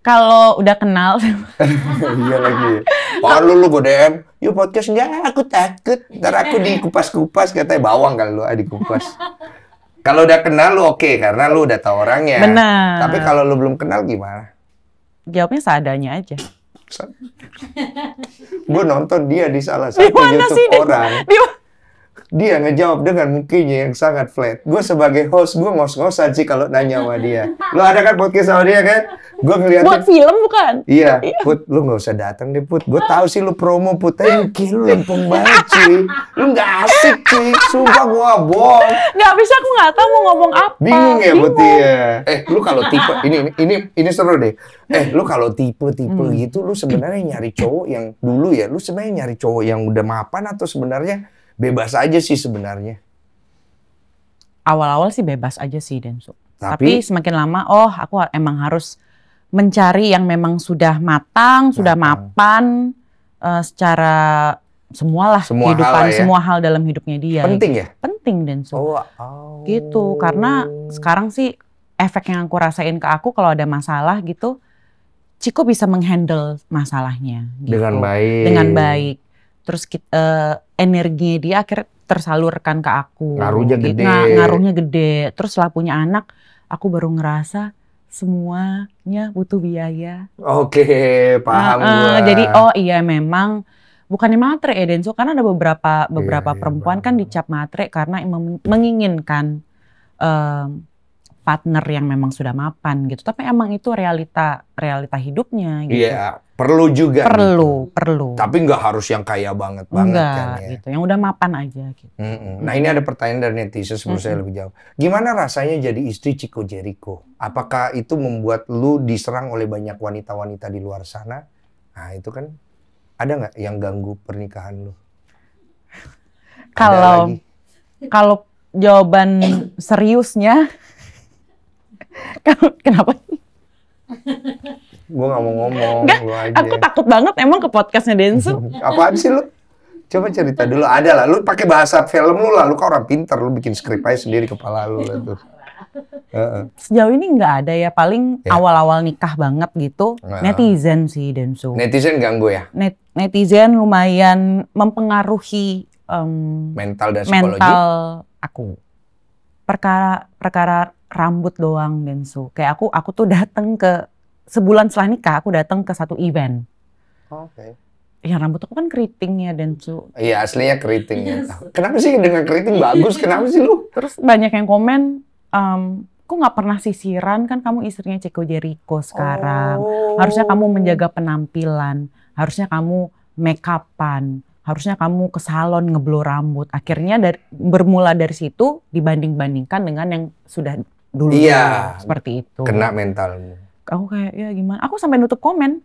Kalau udah kenal. iya lagi. Kalau lu, lu gue DM, yuk podcast nggak, aku takut. Ntar aku dikupas-kupas, katanya bawang kali lu Adik ah, dikupas. Kalau udah kenal lu oke okay, karena lu udah tau orangnya. Benar. Tapi kalau lu belum kenal gimana? Jawabnya seadanya aja gue nonton dia di salah satu YouTube orang dia ngejawab dengan mukanya yang sangat flat. Gue sebagai host, gue ngos-ngosan sih kalau nanya sama dia. Lo ada kan podcast sama dia kan? Gue ngeliat Buat film bukan? Iya, iya. Put, lo gak usah datang deh Put. Gue tahu sih lo promo Put, tapi lo lempeng banget sih. Lu gak asik sih, sumpah gue bol. Gak bisa, aku gak tahu mau ngomong apa. Bingung ya Put, iya. Eh, lo kalau tipe, ini, ini, ini seru deh. Eh, lu kalau tipe-tipe hmm. gitu, lu sebenarnya nyari cowok yang dulu ya, lu sebenarnya nyari cowok yang udah mapan atau sebenarnya bebas aja sih sebenarnya. Awal-awal sih bebas aja sih Denso Tapi, Tapi semakin lama, oh aku emang harus mencari yang memang sudah matang, matang. sudah mapan uh, secara semualah semua kehidupan, hal ya. semua hal dalam hidupnya dia. Penting gitu. ya? Penting Densu. Oh, oh. Gitu, karena oh. sekarang sih efek yang aku rasain ke aku kalau ada masalah gitu, Ciko bisa menghandle masalahnya. Gitu. Dengan baik. Dengan baik terus kita, uh, eh, energinya dia akhirnya tersalurkan ke aku. Ngaruhnya gitu. gede. Nah, ngaruhnya gede. Terus setelah punya anak, aku baru ngerasa semuanya butuh biaya. Oke, paham nah, uh, Jadi oh iya memang bukannya matre ya Denso karena ada beberapa iya, beberapa yeah, perempuan iya, kan dicap matre karena menginginkan um, partner yang memang sudah mapan gitu. Tapi emang itu realita realita hidupnya gitu. Iya, perlu juga. Gitu. Perlu, gitu. perlu. Tapi nggak harus yang kaya banget banget Enggak, kan ya. gitu. Yang udah mapan aja gitu. Mm -mm. Nah, ini ada pertanyaan dari netizen sebelum mm -hmm. saya lebih jauh. Gimana rasanya jadi istri Chico Jericho? Apakah itu membuat lu diserang oleh banyak wanita-wanita di luar sana? Nah, itu kan ada nggak yang ganggu pernikahan lu? Kalau kalau jawaban seriusnya Kan- kenapa gue gak mau ngomong, gak, gua aja. Aku takut banget emang ke podcastnya Densu. Apaan sih lu? Coba cerita dulu, ada lah. Lu pakai bahasa film lu lah. Lu kan orang pinter, lu bikin skrip aja sendiri kepala lu. Lah, tuh. Sejauh ini nggak ada ya, paling ya. awal-awal nikah banget gitu. nah. Netizen sih Densu. Netizen ganggu ya? Net- netizen lumayan mempengaruhi um, mental dan psikologi. Mental aku. Perkara perkara rambut doang Densu. Kayak aku aku tuh datang ke sebulan setelah nikah aku datang ke satu event. Oke. Okay. Ya rambut aku kan keriting ya Densu. Iya aslinya keriting. Ya. Yes. Kenapa sih dengan keriting bagus? Kenapa sih lu? Terus banyak yang komen, um, kok nggak pernah sisiran kan kamu istrinya Ceko Jericho sekarang. Oh. Harusnya kamu menjaga penampilan. Harusnya kamu make upan harusnya kamu ke salon ngeblow rambut. Akhirnya dari, bermula dari situ dibanding-bandingkan dengan yang sudah dulu iya, seperti itu. Kena mentalmu. Aku kayak ya gimana? Aku sampai nutup komen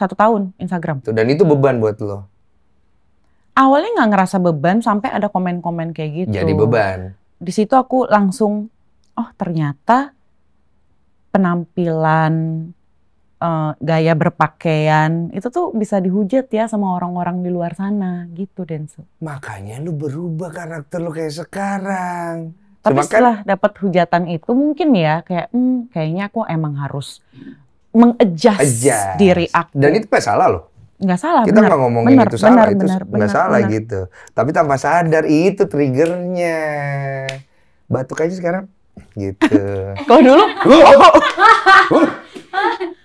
satu tahun Instagram. dan itu beban buat lo. Awalnya nggak ngerasa beban sampai ada komen-komen kayak gitu. Jadi beban. Di situ aku langsung, oh ternyata penampilan, eh, gaya berpakaian itu tuh bisa dihujat ya sama orang-orang di luar sana gitu Denso. Makanya lu berubah karakter lu kayak sekarang. Tapi Cuma kan setelah kan, dapat hujatan itu mungkin ya kayak hmm, kayaknya aku emang harus mengejas diri aku. Dan itu pas salah loh. Enggak salah. Kita nggak ngomongin bener, itu salah, bener, itu bener, nggak salah bener. gitu. Tapi tanpa sadar itu triggernya. Batuk aja sekarang gitu. Kau dulu? Oh.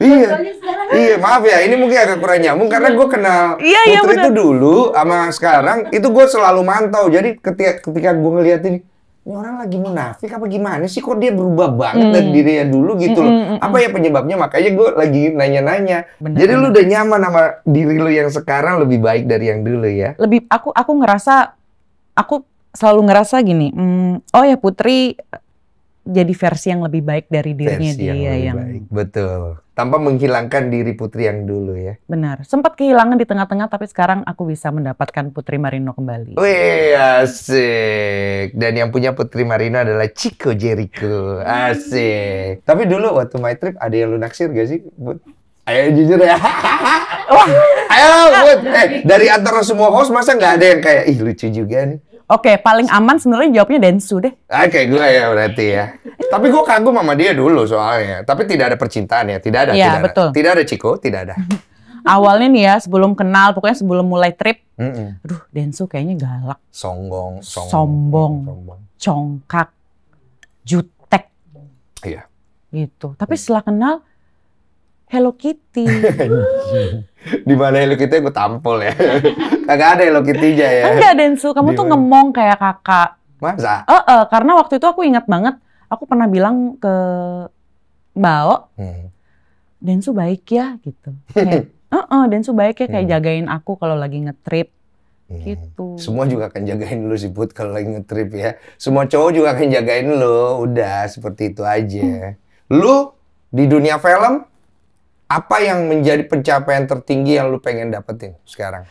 iya. Iya, maaf ya. Ini mungkin agak kurang nyambung karena gue kenal iya, iya, itu dulu sama sekarang itu gue selalu mantau. Jadi ketika ketika gue ngeliat ini ini orang lagi munafik apa gimana sih kok dia berubah banget mm. dari dirinya dulu gitu loh. Mm, mm, mm, apa hmm. ya penyebabnya? Makanya gue lagi nanya-nanya. Jadi lu udah nyaman sama diri lu yang sekarang lebih baik dari yang dulu ya? Lebih aku aku ngerasa aku selalu ngerasa gini, mm, oh ya Putri eh, jadi versi yang lebih baik dari dirinya versi dia yang, yang baik. betul tanpa menghilangkan diri putri yang dulu ya. Benar, sempat kehilangan di tengah-tengah tapi sekarang aku bisa mendapatkan Putri Marino kembali. Wih, asik. Dan yang punya Putri Marino adalah Chico Jericho. Asik. tapi dulu waktu my trip ada yang lu naksir gak sih? Ayo jujur ya. ayo Eh, dari antara semua host masa nggak ada yang kayak ih lucu juga nih. Oke, okay, paling aman sebenarnya jawabnya Densu deh. Oke, ah, okay, gue ya berarti ya. Tapi gue kagum sama dia dulu soalnya. Tapi tidak ada percintaan ya, tidak ada. Iya, betul. Ada. Tidak ada Ciko, tidak ada. Awalnya nih ya, sebelum kenal, pokoknya sebelum mulai trip, mm -mm. aduh Densu kayaknya galak. Songgong, song, sombong, sombong, congkak, jutek. Iya. Gitu. Tapi setelah kenal, Hello Kitty. di mana Hello Kitty gue tampol ya. Kagak ada Hello Kitty-nya ya. Enggak Densu, kamu Dimana? tuh ngemong kayak kakak. Masa? Eh, uh -uh, karena waktu itu aku ingat banget, aku pernah bilang ke Bao, hmm. Densu baik ya gitu. Kayak, uh -uh, Densu baik ya kayak hmm. jagain aku kalau lagi ngetrip. Hmm. gitu. Semua juga akan jagain lu sih Put kalau lagi ngetrip ya. Semua cowok juga akan jagain lu. Udah seperti itu aja. Hmm. Lu di dunia film apa yang menjadi pencapaian tertinggi yang lu pengen dapetin sekarang?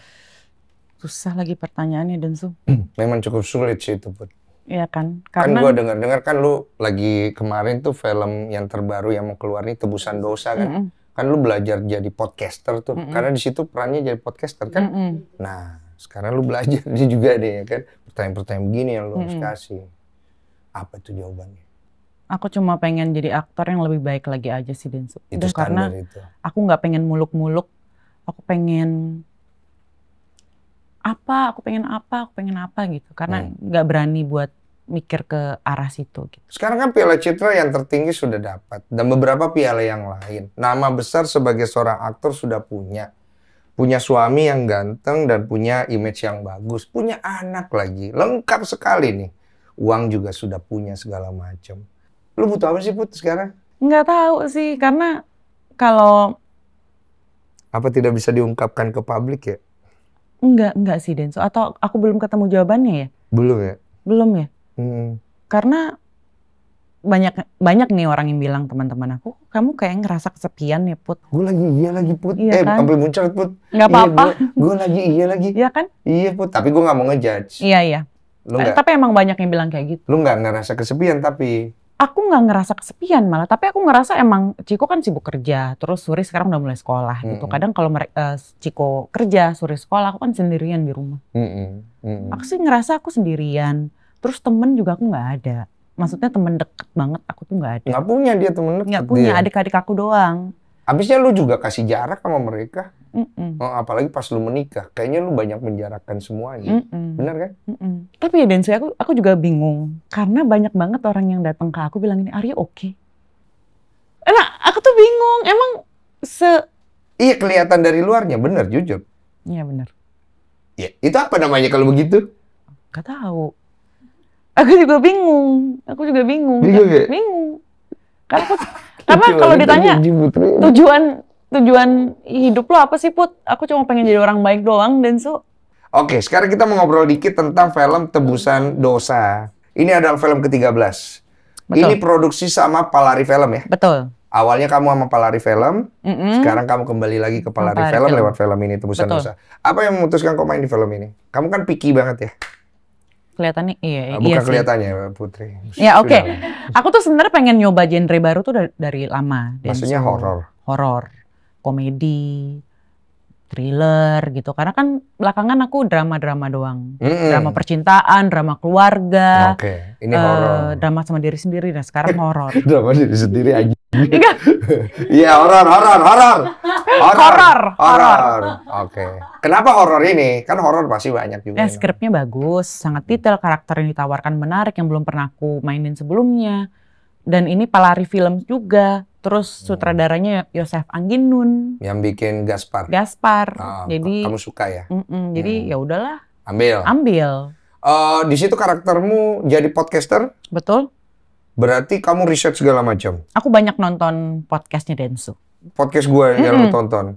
Susah lagi pertanyaannya, Densu. Hmm, memang cukup sulit sih itu, Put. Iya kan? kan Karena... Kan gue dengar-dengar kan lu lagi kemarin tuh film yang terbaru yang mau keluar nih tebusan dosa kan. Mm -mm. Kan lu belajar jadi podcaster tuh. Mm -mm. Karena di situ perannya jadi podcaster kan. Mm -mm. Nah, sekarang lu belajar dia juga deh ya kan. Pertanyaan-pertanyaan begini yang lu mm -mm. harus kasih. Apa tuh jawabannya? aku cuma pengen jadi aktor yang lebih baik lagi aja sih Densu. Itu karena itu. aku nggak pengen muluk-muluk, aku pengen apa, aku pengen apa, aku pengen apa gitu. Karena hmm. nggak hmm. berani buat mikir ke arah situ gitu. Sekarang kan Piala Citra yang tertinggi sudah dapat dan beberapa piala yang lain. Nama besar sebagai seorang aktor sudah punya. Punya suami yang ganteng dan punya image yang bagus, punya anak lagi. Lengkap sekali nih. Uang juga sudah punya segala macam Lu butuh apa sih Put sekarang? Nggak tahu sih, karena kalau... Apa tidak bisa diungkapkan ke publik ya? Enggak, enggak sih Denso. Atau aku belum ketemu jawabannya ya? Belum ya? Belum ya? Hmm. Karena banyak banyak nih orang yang bilang teman-teman aku, kamu kayak ngerasa kesepian ya Put. Gue lagi iya lagi Put. Iya eh, kan? sampai muncul Put. Gak iya, apa-apa. gue lagi iya lagi. Iya kan? Iya Put, tapi gue nggak mau ngejudge. Iya, iya. Lu eh, gak, tapi emang banyak yang bilang kayak gitu. Lu nggak ngerasa kesepian tapi aku nggak ngerasa kesepian malah tapi aku ngerasa emang Ciko kan sibuk kerja terus Suri sekarang udah mulai sekolah hmm. gitu kadang kalau uh, Ciko kerja Suri sekolah aku kan sendirian di rumah hmm. Hmm. aku sih ngerasa aku sendirian terus temen juga aku nggak ada maksudnya temen deket banget aku tuh nggak ada nggak punya dia temen deket nggak punya adik-adik aku doang Habisnya lu juga kasih jarak sama mereka. Mm -mm. apalagi pas lu menikah, kayaknya lu banyak menjarakkan semuanya. Mm -mm. Benar kan? Mm -mm. Tapi ya Densi, aku aku juga bingung karena banyak banget orang yang datang ke aku bilang ini, Arya oke, okay?" Nah, aku tuh bingung. Emang se Iya, kelihatan dari luarnya, bener jujur. Iya, bener. Ya, itu apa namanya kalau begitu? Gak tahu. Aku juga bingung. Aku juga bingung. Bingung ya? Bingung. Karena aku apa kalau ditanya tujuan tujuan hidup lo apa sih Put? Aku cuma pengen jadi orang baik doang, dan so Oke, sekarang kita mau ngobrol dikit tentang film Tebusan Dosa. Ini adalah film ke-13. Ini produksi sama Palari Film ya? Betul. Awalnya kamu sama Palari Film, mm -hmm. sekarang kamu kembali lagi ke Palari, Palari film, film lewat film ini Tebusan Dosa. Apa yang memutuskan kau main di film ini? Kamu kan picky banget ya? kelihatannya iya, ah, iya bukan iya sih. kelihatannya Putri. Ya oke. Okay. Aku tuh sebenarnya pengen nyoba genre baru tuh dari, dari lama. Maksudnya horor. Horor, komedi, thriller gitu. Karena kan belakangan aku drama-drama doang. Mm-mm. Drama percintaan, drama keluarga. Oke. Okay. Ini uh, horor. Eh, drama sama diri sendiri dan nah, sekarang horor. drama diri sendiri aja. Iya, horor, horor, horor. Horor. Horor. Oke. Kenapa horor ini? Kan horor pasti banyak juga. Eh, skripnya bagus, sangat detail, karakter yang ditawarkan menarik yang belum pernah aku mainin sebelumnya. Dan ini pelari film juga. Terus hmm. sutradaranya Yosef Angginun. Yang bikin Gaspar. Gaspar. Oh, jadi kamu suka ya? Mm -mm, jadi hmm. ya udahlah. Ambil. Ambil. Uh, di situ karaktermu jadi podcaster? Betul. Berarti kamu riset segala macam. Aku banyak nonton podcastnya Densu. Podcast gue yang mm -hmm. lu tonton. Eh,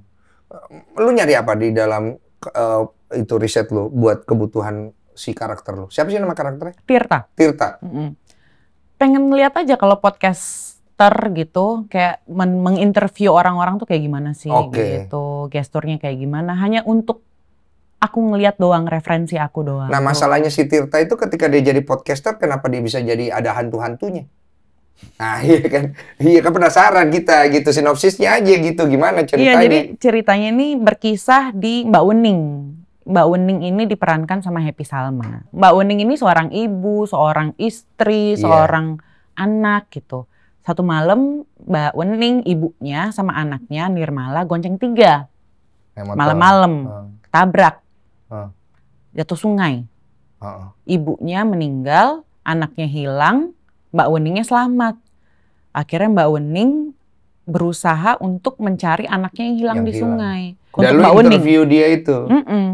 lu nyari apa di dalam uh, itu riset lu buat kebutuhan si karakter lu? Siapa sih nama karakternya? Tirta. Tirta. Mm -hmm. Pengen lihat aja kalau podcaster gitu kayak men menginterview orang-orang tuh kayak gimana sih okay. gitu, gesturnya kayak gimana. Hanya untuk aku ngeliat doang referensi aku doang. Nah masalahnya si Tirta itu ketika dia jadi podcaster kenapa dia bisa jadi ada hantu-hantunya? Nah iya kan, iya kan penasaran kita gitu sinopsisnya aja gitu gimana ceritanya? Iya jadi ceritanya ini berkisah di Mbak Wening. Mbak Wening ini diperankan sama Happy Salma. Mbak Wening ini seorang ibu, seorang istri, yeah. seorang anak gitu. Satu malam Mbak Wening ibunya sama anaknya Nirmala gonceng tiga malam-malam, hmm. tabrak jatuh sungai. Uh-uh. Ibunya meninggal, anaknya hilang, Mbak Weningnya selamat. Akhirnya Mbak Wening berusaha untuk mencari anaknya yang hilang yang di hilang. sungai. Dan lu Mbak interview Wening. dia itu. Mm-mm.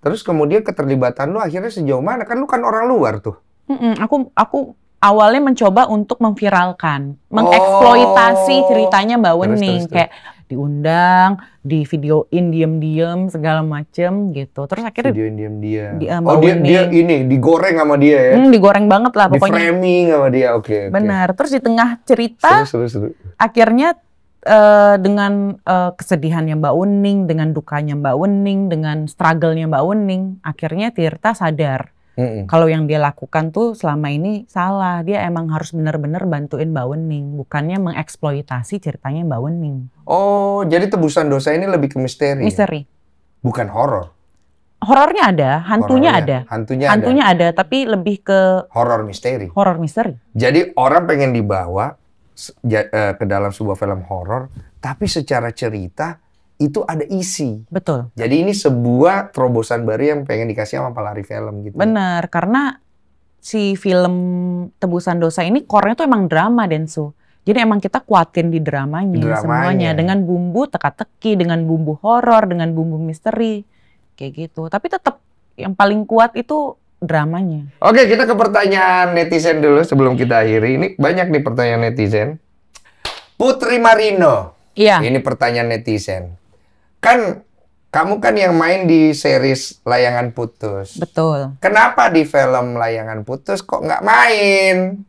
Terus kemudian keterlibatan lu akhirnya sejauh mana? Kan lu kan orang luar tuh. Mm-mm. Aku aku awalnya mencoba untuk memviralkan, mengeksploitasi oh. ceritanya Mbak Wening terus, terus, terus. kayak diundang, di videoin diem-diem segala macem gitu. Terus akhirnya videoin diem-diem. Di, um, oh dia, ini. dia ini digoreng sama dia ya? Hmm, digoreng banget lah pokoknya. Di framing sama dia, oke. Okay, okay. Benar. Terus di tengah cerita, seru, seru, seru. akhirnya uh, dengan uh, kesedihannya Mbak Wening dengan dukanya Mbak Wening dengan struggle-nya Mbak Wening akhirnya Tirta sadar kalau yang dia lakukan tuh selama ini salah. Dia emang harus bener-bener bantuin Mbak Wening, bukannya mengeksploitasi ceritanya Mbak Wening. Oh, jadi tebusan dosa ini lebih ke misteri. Ya? Misteri. Ya? Bukan horor. Horornya ada, hantunya Horornya, ada. Hantunya, hantunya ada. ada, tapi lebih ke horor misteri. Horor misteri. Jadi orang pengen dibawa eh, ke dalam sebuah film horor, tapi secara cerita itu ada isi. Betul. Jadi ini sebuah terobosan baru yang pengen dikasih sama pelari film gitu. Bener, karena si film Tebusan Dosa ini core tuh emang drama Densu. Jadi emang kita kuatin di dramanya, dramanya. semuanya dengan bumbu teka-teki, dengan bumbu horor, dengan bumbu misteri kayak gitu. Tapi tetap yang paling kuat itu dramanya. Oke, kita ke pertanyaan netizen dulu sebelum kita akhiri. Ini banyak nih pertanyaan netizen. Putri Marino. Iya. Ini pertanyaan netizen. Kan kamu kan yang main di series Layangan Putus. Betul. Kenapa di film Layangan Putus kok nggak main?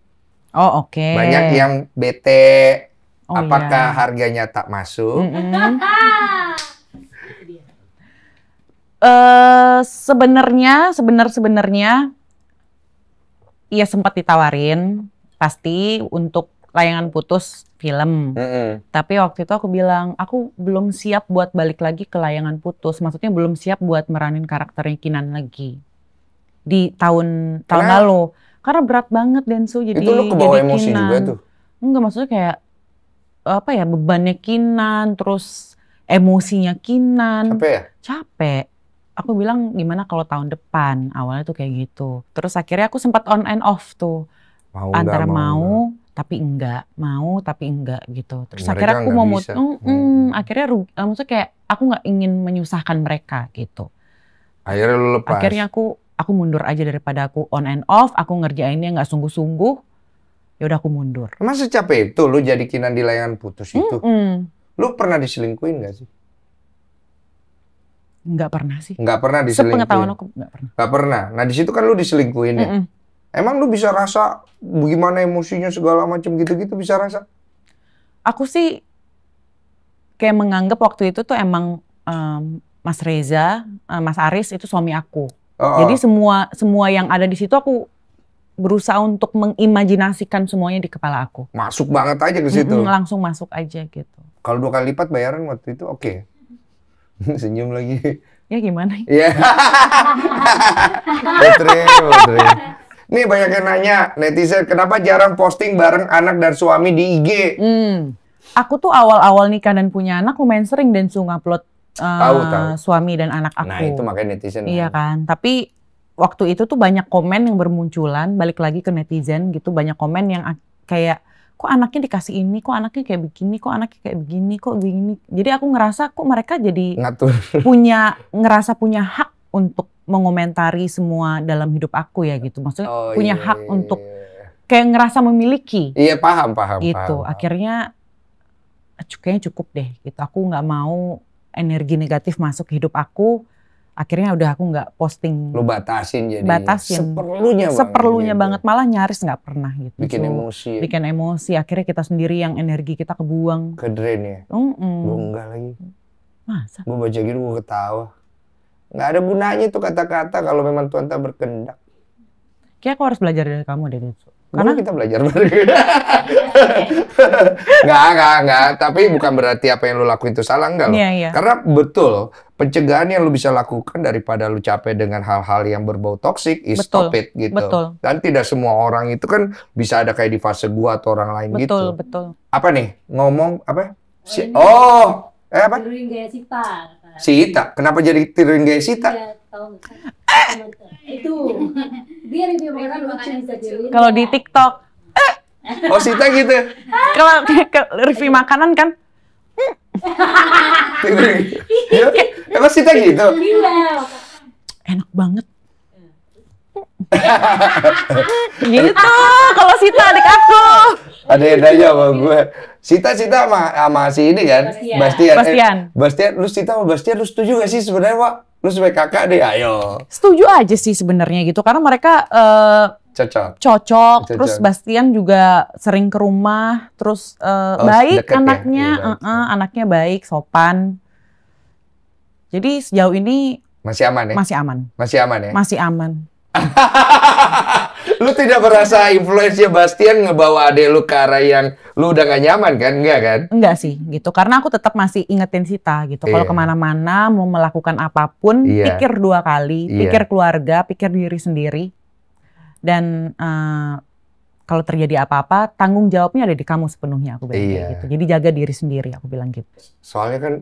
Oh oke. Okay. Banyak yang bete. Oh, apakah iya. harganya tak masuk? Mm -hmm. uh, sebenarnya, sebenar sebenarnya, ya sempat ditawarin pasti untuk layangan putus film. Mm -hmm. Tapi waktu itu aku bilang, aku belum siap buat balik lagi ke layangan putus. Maksudnya belum siap buat meranin karakternya Kinan lagi. Di tahun tahun lalu. Karena berat banget Densu jadi Itu lu kebawa jadi emosi Kinan. juga tuh? Enggak, maksudnya kayak apa ya bebannya Kinan, terus emosinya Kinan. Capek ya? Capek aku bilang gimana kalau tahun depan awalnya tuh kayak gitu terus akhirnya aku sempat on and off tuh mau antara mau, mau tapi enggak mau tapi enggak gitu terus mereka akhirnya aku mau mut mm, hmm. akhirnya uh, maksudnya kayak aku nggak ingin menyusahkan mereka gitu akhirnya lu lepas akhirnya aku aku mundur aja daripada aku on and off aku ngerjainnya nggak sungguh-sungguh ya udah aku mundur emang capek itu lu jadi kinan di layangan putus itu mm -mm. lu pernah diselingkuin gak sih Nggak pernah sih. Nggak pernah diselingkuin Sepengetahuan aku Nggak pernah. nggak pernah. Nah, di situ kan lu diselingkuin mm -mm. ya. Emang lu bisa rasa bagaimana emosinya segala macam gitu-gitu bisa rasa? Aku sih kayak menganggap waktu itu tuh emang um, Mas Reza, uh, Mas Aris itu suami aku. Uh, Jadi oh. semua semua yang ada di situ aku berusaha untuk mengimajinasikan semuanya di kepala aku. Masuk banget aja ke situ. Mm -hmm, langsung masuk aja gitu. Kalau dua kali lipat bayaran waktu itu oke. Okay. Senyum lagi. Ya gimana? Ya. Yeah. Nih banyak yang nanya netizen kenapa jarang posting bareng anak dan suami di IG? Hmm. Aku tuh awal-awal nikah dan punya anak lumayan sering dan suka upload uh, eh, tahu, tahu. suami dan anak nah, aku. Nah itu makanya netizen. Iya kan? kan. Tapi waktu itu tuh banyak komen yang bermunculan balik lagi ke netizen gitu banyak komen yang kayak kok anaknya dikasih ini, kok anaknya kayak begini, kok anaknya kayak begini, kok begini. Jadi aku ngerasa kok mereka jadi Ngatur. punya ngerasa punya hak untuk mengomentari semua dalam hidup aku ya gitu. Maksudnya oh, punya iya, hak iya, untuk iya, iya. kayak ngerasa memiliki. Iya paham paham. Itu akhirnya kayaknya cukup deh gitu. Aku nggak mau energi negatif masuk hidup aku. Akhirnya udah aku nggak posting. Lu batasin jadi. Batasin. Seperlunya banget. Seperlunya gitu. banget malah nyaris nggak pernah gitu. Bikin emosi. Ya. Bikin emosi. Akhirnya kita sendiri yang energi kita kebuang. Ke drain ya. Mm -mm. Gue enggak lagi. Masa? Gue baca gini gue ketawa Nggak ada gunanya itu kata-kata kalau memang Tuhan tak berkendak. Kayak aku harus belajar dari kamu deh, Karena kita belajar bareng. enggak, enggak, enggak. Tapi bukan berarti apa yang lu lakuin itu salah, enggak iya, loh. Iya, iya. Karena betul, pencegahan yang lu bisa lakukan daripada lu capek dengan hal-hal yang berbau toksik, is betul, stop it gitu. Betul. Dan tidak semua orang itu kan bisa ada kayak di fase gua atau orang lain betul, gitu. Betul, betul. Apa nih? Ngomong, apa? Oh, si oh, eh apa? Gaya Sita, Kenapa jadi tiruin gaya Sita? Ya, eh. Itu dia review orang lucu bisa Kalau di TikTok. Oh, Sita gitu. Ya? Kalau review makanan kan Emang Sita gitu? Iya. Enak banget gitu kalau Sita adik aku ada yang nanya sama gue Sita Sita sama sama si ini kan Bastian Bastian eh, Bastian lu Sita sama Bastian lu setuju gak sih sebenarnya Wak? lu sebagai kakak deh ayo setuju aja sih sebenarnya gitu karena mereka uh, cocok. cocok cocok terus Bastian juga sering ke rumah terus uh, oh, baik ya? anaknya Ya, baik. Uh -uh, anaknya baik sopan jadi sejauh ini masih aman ya masih aman masih aman ya masih aman lu tidak merasa influence ya Bastian ngebawa adek lu ke arah yang lu udah gak nyaman kan? Enggak kan? Enggak sih gitu. Karena aku tetap masih ingetin Sita gitu. Kalau yeah. kemana-mana mau melakukan apapun, yeah. pikir dua kali. Yeah. Pikir keluarga, pikir diri sendiri. Dan uh, kalau terjadi apa-apa, tanggung jawabnya ada di kamu sepenuhnya aku bilang yeah. Iya. gitu. Jadi jaga diri sendiri aku bilang gitu. Soalnya kan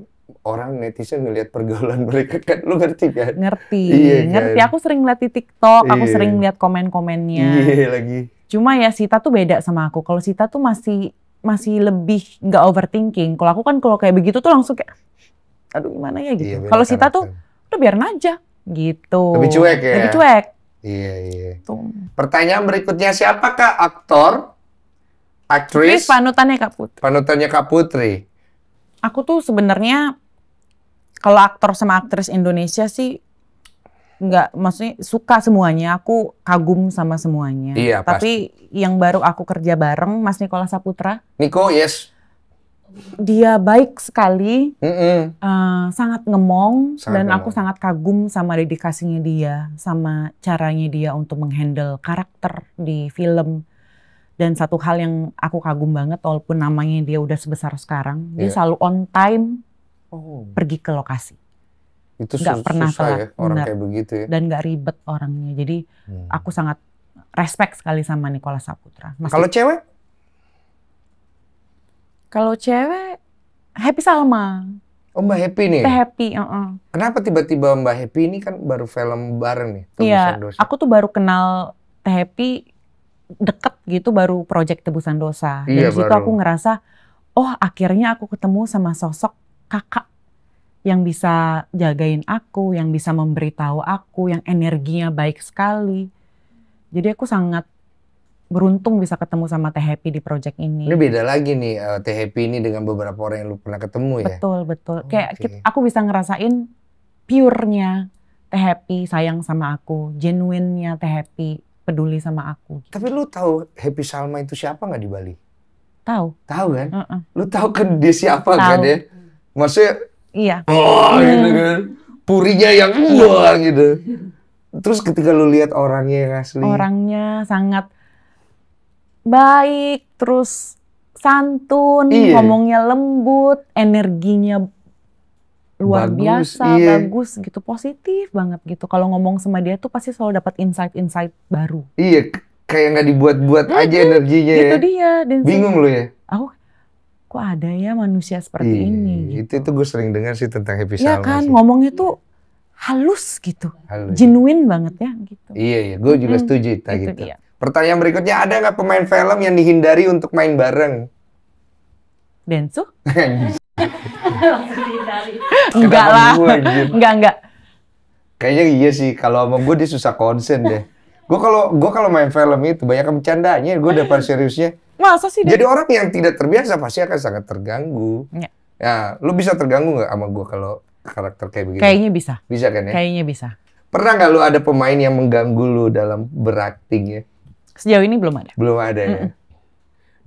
orang netizen ngelihat pergaulan mereka kan lu ngerti kan ngerti iya, kan? ngerti aku sering lihat di TikTok iya. aku sering lihat komen-komennya iya lagi cuma ya Sita tuh beda sama aku kalau Sita tuh masih masih lebih nggak overthinking kalau aku kan kalau kayak begitu tuh langsung kayak aduh gimana ya gitu iya, kalau Sita tuh udah biar aja gitu lebih cuek ya lebih cuek iya iya tuh. Gitu. pertanyaan berikutnya siapakah aktor aktris panutannya Kak Putri panutannya Kak Putri aku tuh sebenarnya kalau aktor sama aktris Indonesia sih nggak maksudnya suka semuanya aku kagum sama semuanya iya, tapi pasti. yang baru aku kerja bareng Mas Nikola Saputra Niko yes dia baik sekali mm -mm. Uh, sangat ngemong sangat dan ngemong. aku sangat kagum sama dedikasinya dia sama caranya dia untuk menghandle karakter di film dan satu hal yang aku kagum banget walaupun namanya dia udah sebesar sekarang yeah. dia iya. selalu on time Oh. pergi ke lokasi. Itu nggak pernah susah telat, ya, orang benar. kayak begitu ya. Dan gak ribet orangnya. Jadi hmm. aku sangat respect sekali sama Nikola Saputra. kalau cewek? Kalau cewek, Happy Salma. Oh Mbak Happy nih? Kita Happy, uh -uh. Kenapa tiba-tiba Mbak Happy ini kan baru film bareng nih? Iya, aku tuh baru kenal Teh Happy deket gitu baru project tebusan dosa. Iya, Dan situ aku ngerasa, oh akhirnya aku ketemu sama sosok kakak yang bisa jagain aku, yang bisa memberitahu aku, yang energinya baik sekali. Jadi aku sangat beruntung bisa ketemu sama Teh Happy di project ini. Ini beda lagi nih uh, Teh Happy ini dengan beberapa orang yang lu pernah ketemu ya. Betul betul. Okay. Kayak aku bisa ngerasain pure Teh Happy sayang sama aku, genuine Teh Happy peduli sama aku. Tapi lu tahu Happy Salma itu siapa nggak di Bali? Tahu. Tahu kan? Uh -uh. Lu tahu kan dia siapa tau. kan ya? maksudnya iya oh, hmm. gitu kan purinya yang wah gitu terus ketika lu lihat orangnya yang asli orangnya sangat baik terus santun iya. ngomongnya lembut energinya luar bagus, biasa, iya. bagus gitu, positif banget gitu. Kalau ngomong sama dia tuh pasti selalu dapat insight-insight baru. Iya, kayak nggak dibuat-buat aja energinya. Itu ya. dia. Dan Bingung sih, lo ya? Aku kok ada ya manusia seperti Ih, iya, ini. Gitu. Itu itu gue sering dengar sih tentang happy ya Salma. Iya kan, sih. ngomongnya tuh halus gitu, halus. genuine banget ya gitu. Iya iya, gue juga hmm, setuju gitu. gitu. Iya. Pertanyaan berikutnya ada nggak pemain film yang dihindari untuk main bareng? Densu? enggak lah, enggak enggak. Kayaknya iya sih, kalau sama gue dia susah konsen deh. Gue kalau gue kalau main film itu banyak bercandanya, gue udah seriusnya Masa sih? Jadi dari... orang yang tidak terbiasa pasti akan sangat terganggu. Ya. ya lu bisa terganggu nggak sama gue kalau karakter kayak begini? Kayaknya bisa. Bisa kan ya? Kayaknya bisa. Pernah nggak lu ada pemain yang mengganggu lu dalam berakting ya? Sejauh ini belum ada. Belum ada mm -mm. ya.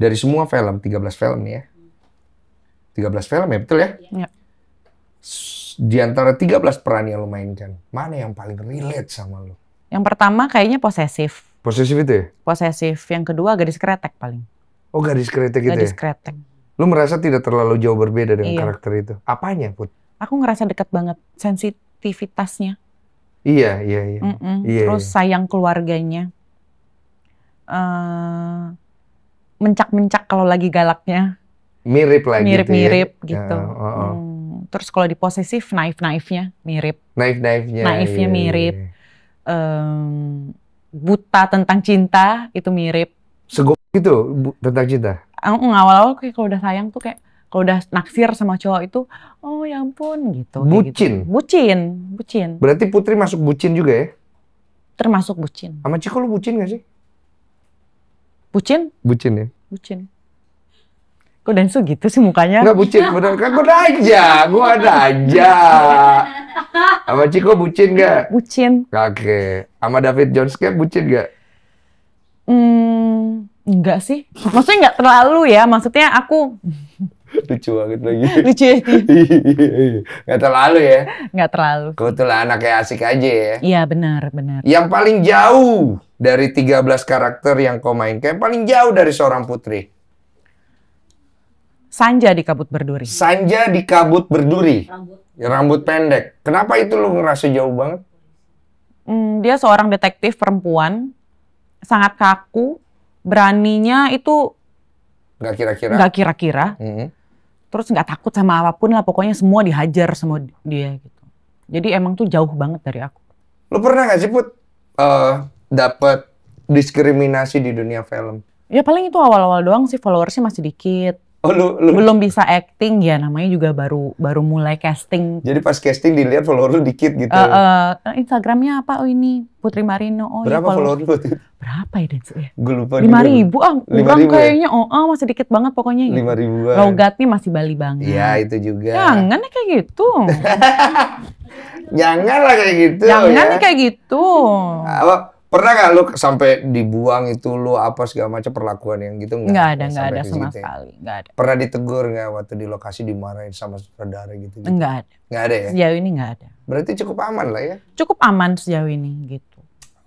Dari semua film, 13 film ya. 13 film ya, betul ya? Iya. Di antara 13 peran yang lu mainkan, mana yang paling relate sama lu? Yang pertama kayaknya posesif. Posesif itu ya? Posesif. Yang kedua gadis kretek paling. Oh gadis kretek gitu gadis ya? Gadis kretek. Lu merasa tidak terlalu jauh berbeda dengan iya. karakter itu? Apanya Put? Aku ngerasa dekat banget sensitivitasnya. Iya, iya, iya. Mm -mm. iya Terus iya. sayang keluarganya. Uh, mencak-mencak kalau lagi galaknya. Mirip lagi gitu ya? Mirip-mirip gitu. Ya? gitu. Uh, oh, oh. Hmm. Terus kalau di posesif, naif-naifnya mirip. Naif-naifnya. Naifnya iya, iya mirip. Iya. Um, buta tentang cinta itu mirip Sego gitu tentang cinta? Awal-awal kayak kalau udah sayang tuh kayak kalau udah naksir sama cowok itu, oh ya ampun gitu. gitu. Bucin. Gitu. Bucin, bucin. Berarti Putri masuk bucin juga ya? Termasuk bucin. Sama Ciko lu bucin gak sih? Bucin? Bucin ya. Bucin. Kok Densu gitu sih mukanya? Enggak bucin, bener kan gue aja, gua ada aja. Sama Ciko bucin gak? Bucin. Oke. Sama David Jones kayak bucin gak? Hmm, enggak sih. Maksudnya enggak terlalu ya. Maksudnya aku lucu banget lagi. lucu ya. Enggak terlalu ya. Enggak terlalu. Kebetulan anaknya asik aja ya. Iya, benar, benar. Yang paling jauh dari 13 karakter yang kau mainkan, paling jauh dari seorang putri. Sanja di kabut berduri. Sanja di kabut berduri. Rambut. Rambut pendek. Kenapa itu lu ngerasa jauh banget? Hmm, dia seorang detektif perempuan sangat kaku, beraninya itu nggak kira-kira, nggak kira-kira, hmm terus nggak takut sama apapun lah, pokoknya semua dihajar semua dia gitu. Jadi emang tuh jauh banget dari aku. Lo pernah nggak sih put uh, eh, dapat diskriminasi di dunia film? Ya paling itu awal-awal doang sih followersnya masih dikit. Oh, lu, lu. belum bisa acting ya namanya juga baru baru mulai casting. Jadi pas casting dilihat follower lu dikit gitu. Uh, uh, Instagramnya apa? Oh ini Putri Marino. Oh, iya, Berapa ya, follower lu? Berapa ya Densu ya? Eh, Gue lupa. Lima ribu ah, kurang ya? kayaknya. Oh, oh, masih dikit banget pokoknya. Ya. Lima ribu ribuan. Logatnya masih Bali banget. Ya itu juga. Jangan ya kayak gitu. Jangan lah kayak gitu. Jangan ya. ya kayak gitu. Apa? Pernah gak lu sampai dibuang itu lu apa segala macam perlakuan yang gitu nggak? Nggak ada, nggak ada sama gitu. sekali, nggak ada. Pernah ditegur nggak waktu di lokasi dimarahin sama saudara gitu? gitu? Nggak ada. Nggak ada ya? Sejauh ini nggak ada. Berarti cukup aman lah ya? Cukup aman sejauh ini gitu.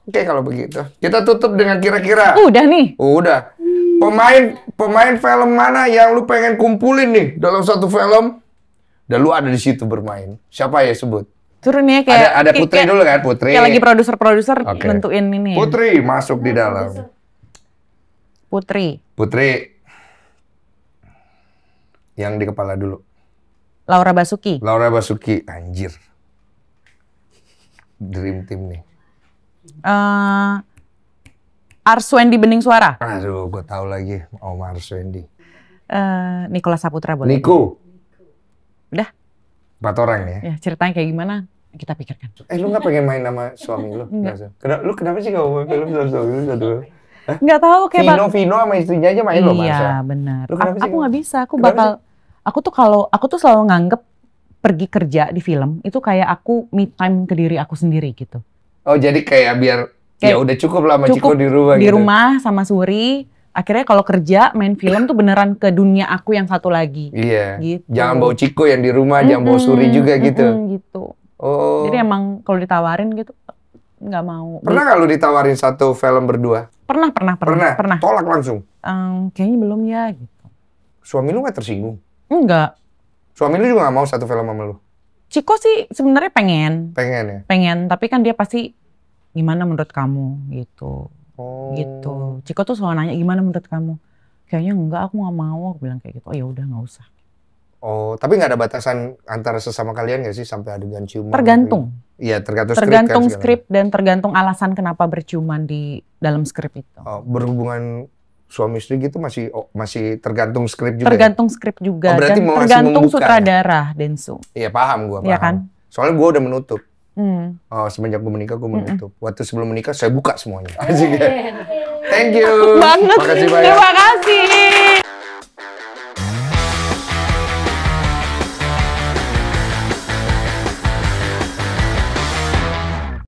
Oke kalau begitu, kita tutup dengan kira-kira. Udah nih. Udah. Pemain pemain film mana yang lu pengen kumpulin nih dalam satu film? Dan lu ada di situ bermain. Siapa ya sebut? Turun ya kayak ada, ada Putri kayak, dulu kan Putri. Kayak lagi produser-produser okay. bentukin ini. Putri masuk di dalam. Putri. Putri. Yang di kepala dulu. Laura Basuki. Laura Basuki anjir. Dream team nih. Uh, eh, Arswendi Bening Suara. Aduh, gue tahu lagi Om Arswendi. Uh, eh, Nikola Saputra boleh. Niko. Udah. Empat orang ya? Ya ceritanya kayak gimana? kita pikirkan. Eh lu gak pengen main sama suami lu? Enggak. Kenapa, lu kenapa sih gak mau main film sama suami lu dulu? Nggak tahu kayak Vino Vino sama istrinya aja main iya, loh masa. Iya benar. Aku nggak bisa. Aku bakal. Aku tuh kalau aku tuh selalu nganggep pergi kerja di film itu kayak aku me time ke diri aku sendiri gitu. Oh jadi kayak biar ya udah cukup lah sama cukup Ciko di rumah. Di gitu? rumah sama Suri. Akhirnya kalau kerja main film tuh beneran ke dunia aku yang satu lagi. Iya. Gitu. Jangan bawa Ciko yang di rumah, mm -hmm. jangan bawa Suri juga gitu. Mm -hmm, gitu. Oh. Jadi emang kalau ditawarin gitu nggak mau. Pernah nggak lu ditawarin satu film berdua? Pernah, pernah, pernah. Pernah. pernah. Tolak langsung. Um, kayaknya belum ya gitu. Suami lu nggak tersinggung? Enggak. Suami lu juga nggak mau satu film sama lu? Ciko sih sebenarnya pengen. Pengen ya. Pengen, tapi kan dia pasti gimana menurut kamu gitu. Oh. Gitu. Ciko tuh selalu nanya gimana menurut kamu. Kayaknya enggak, aku nggak mau. Aku bilang kayak gitu. Oh ya udah nggak usah Oh, tapi nggak ada batasan antara sesama kalian nggak sih sampai adegan ciuman? Tergantung. Iya, tergantung. Kan tergantung skrip kan, dan tergantung alasan kenapa berciuman di dalam skrip itu. Oh, berhubungan suami istri gitu masih oh, masih tergantung skrip juga. Ya? Tergantung ya? skrip juga. Oh, berarti dan mau tergantung membuka, sutradara ya? Densu. Iya paham gua Iya kan. Soalnya gua udah menutup. Mm. Oh, semenjak gua menikah gua menutup. Mm -mm. Waktu sebelum menikah saya buka semuanya. Asik ya? Thank you. Banget. Makasih banyak. Terima kasih.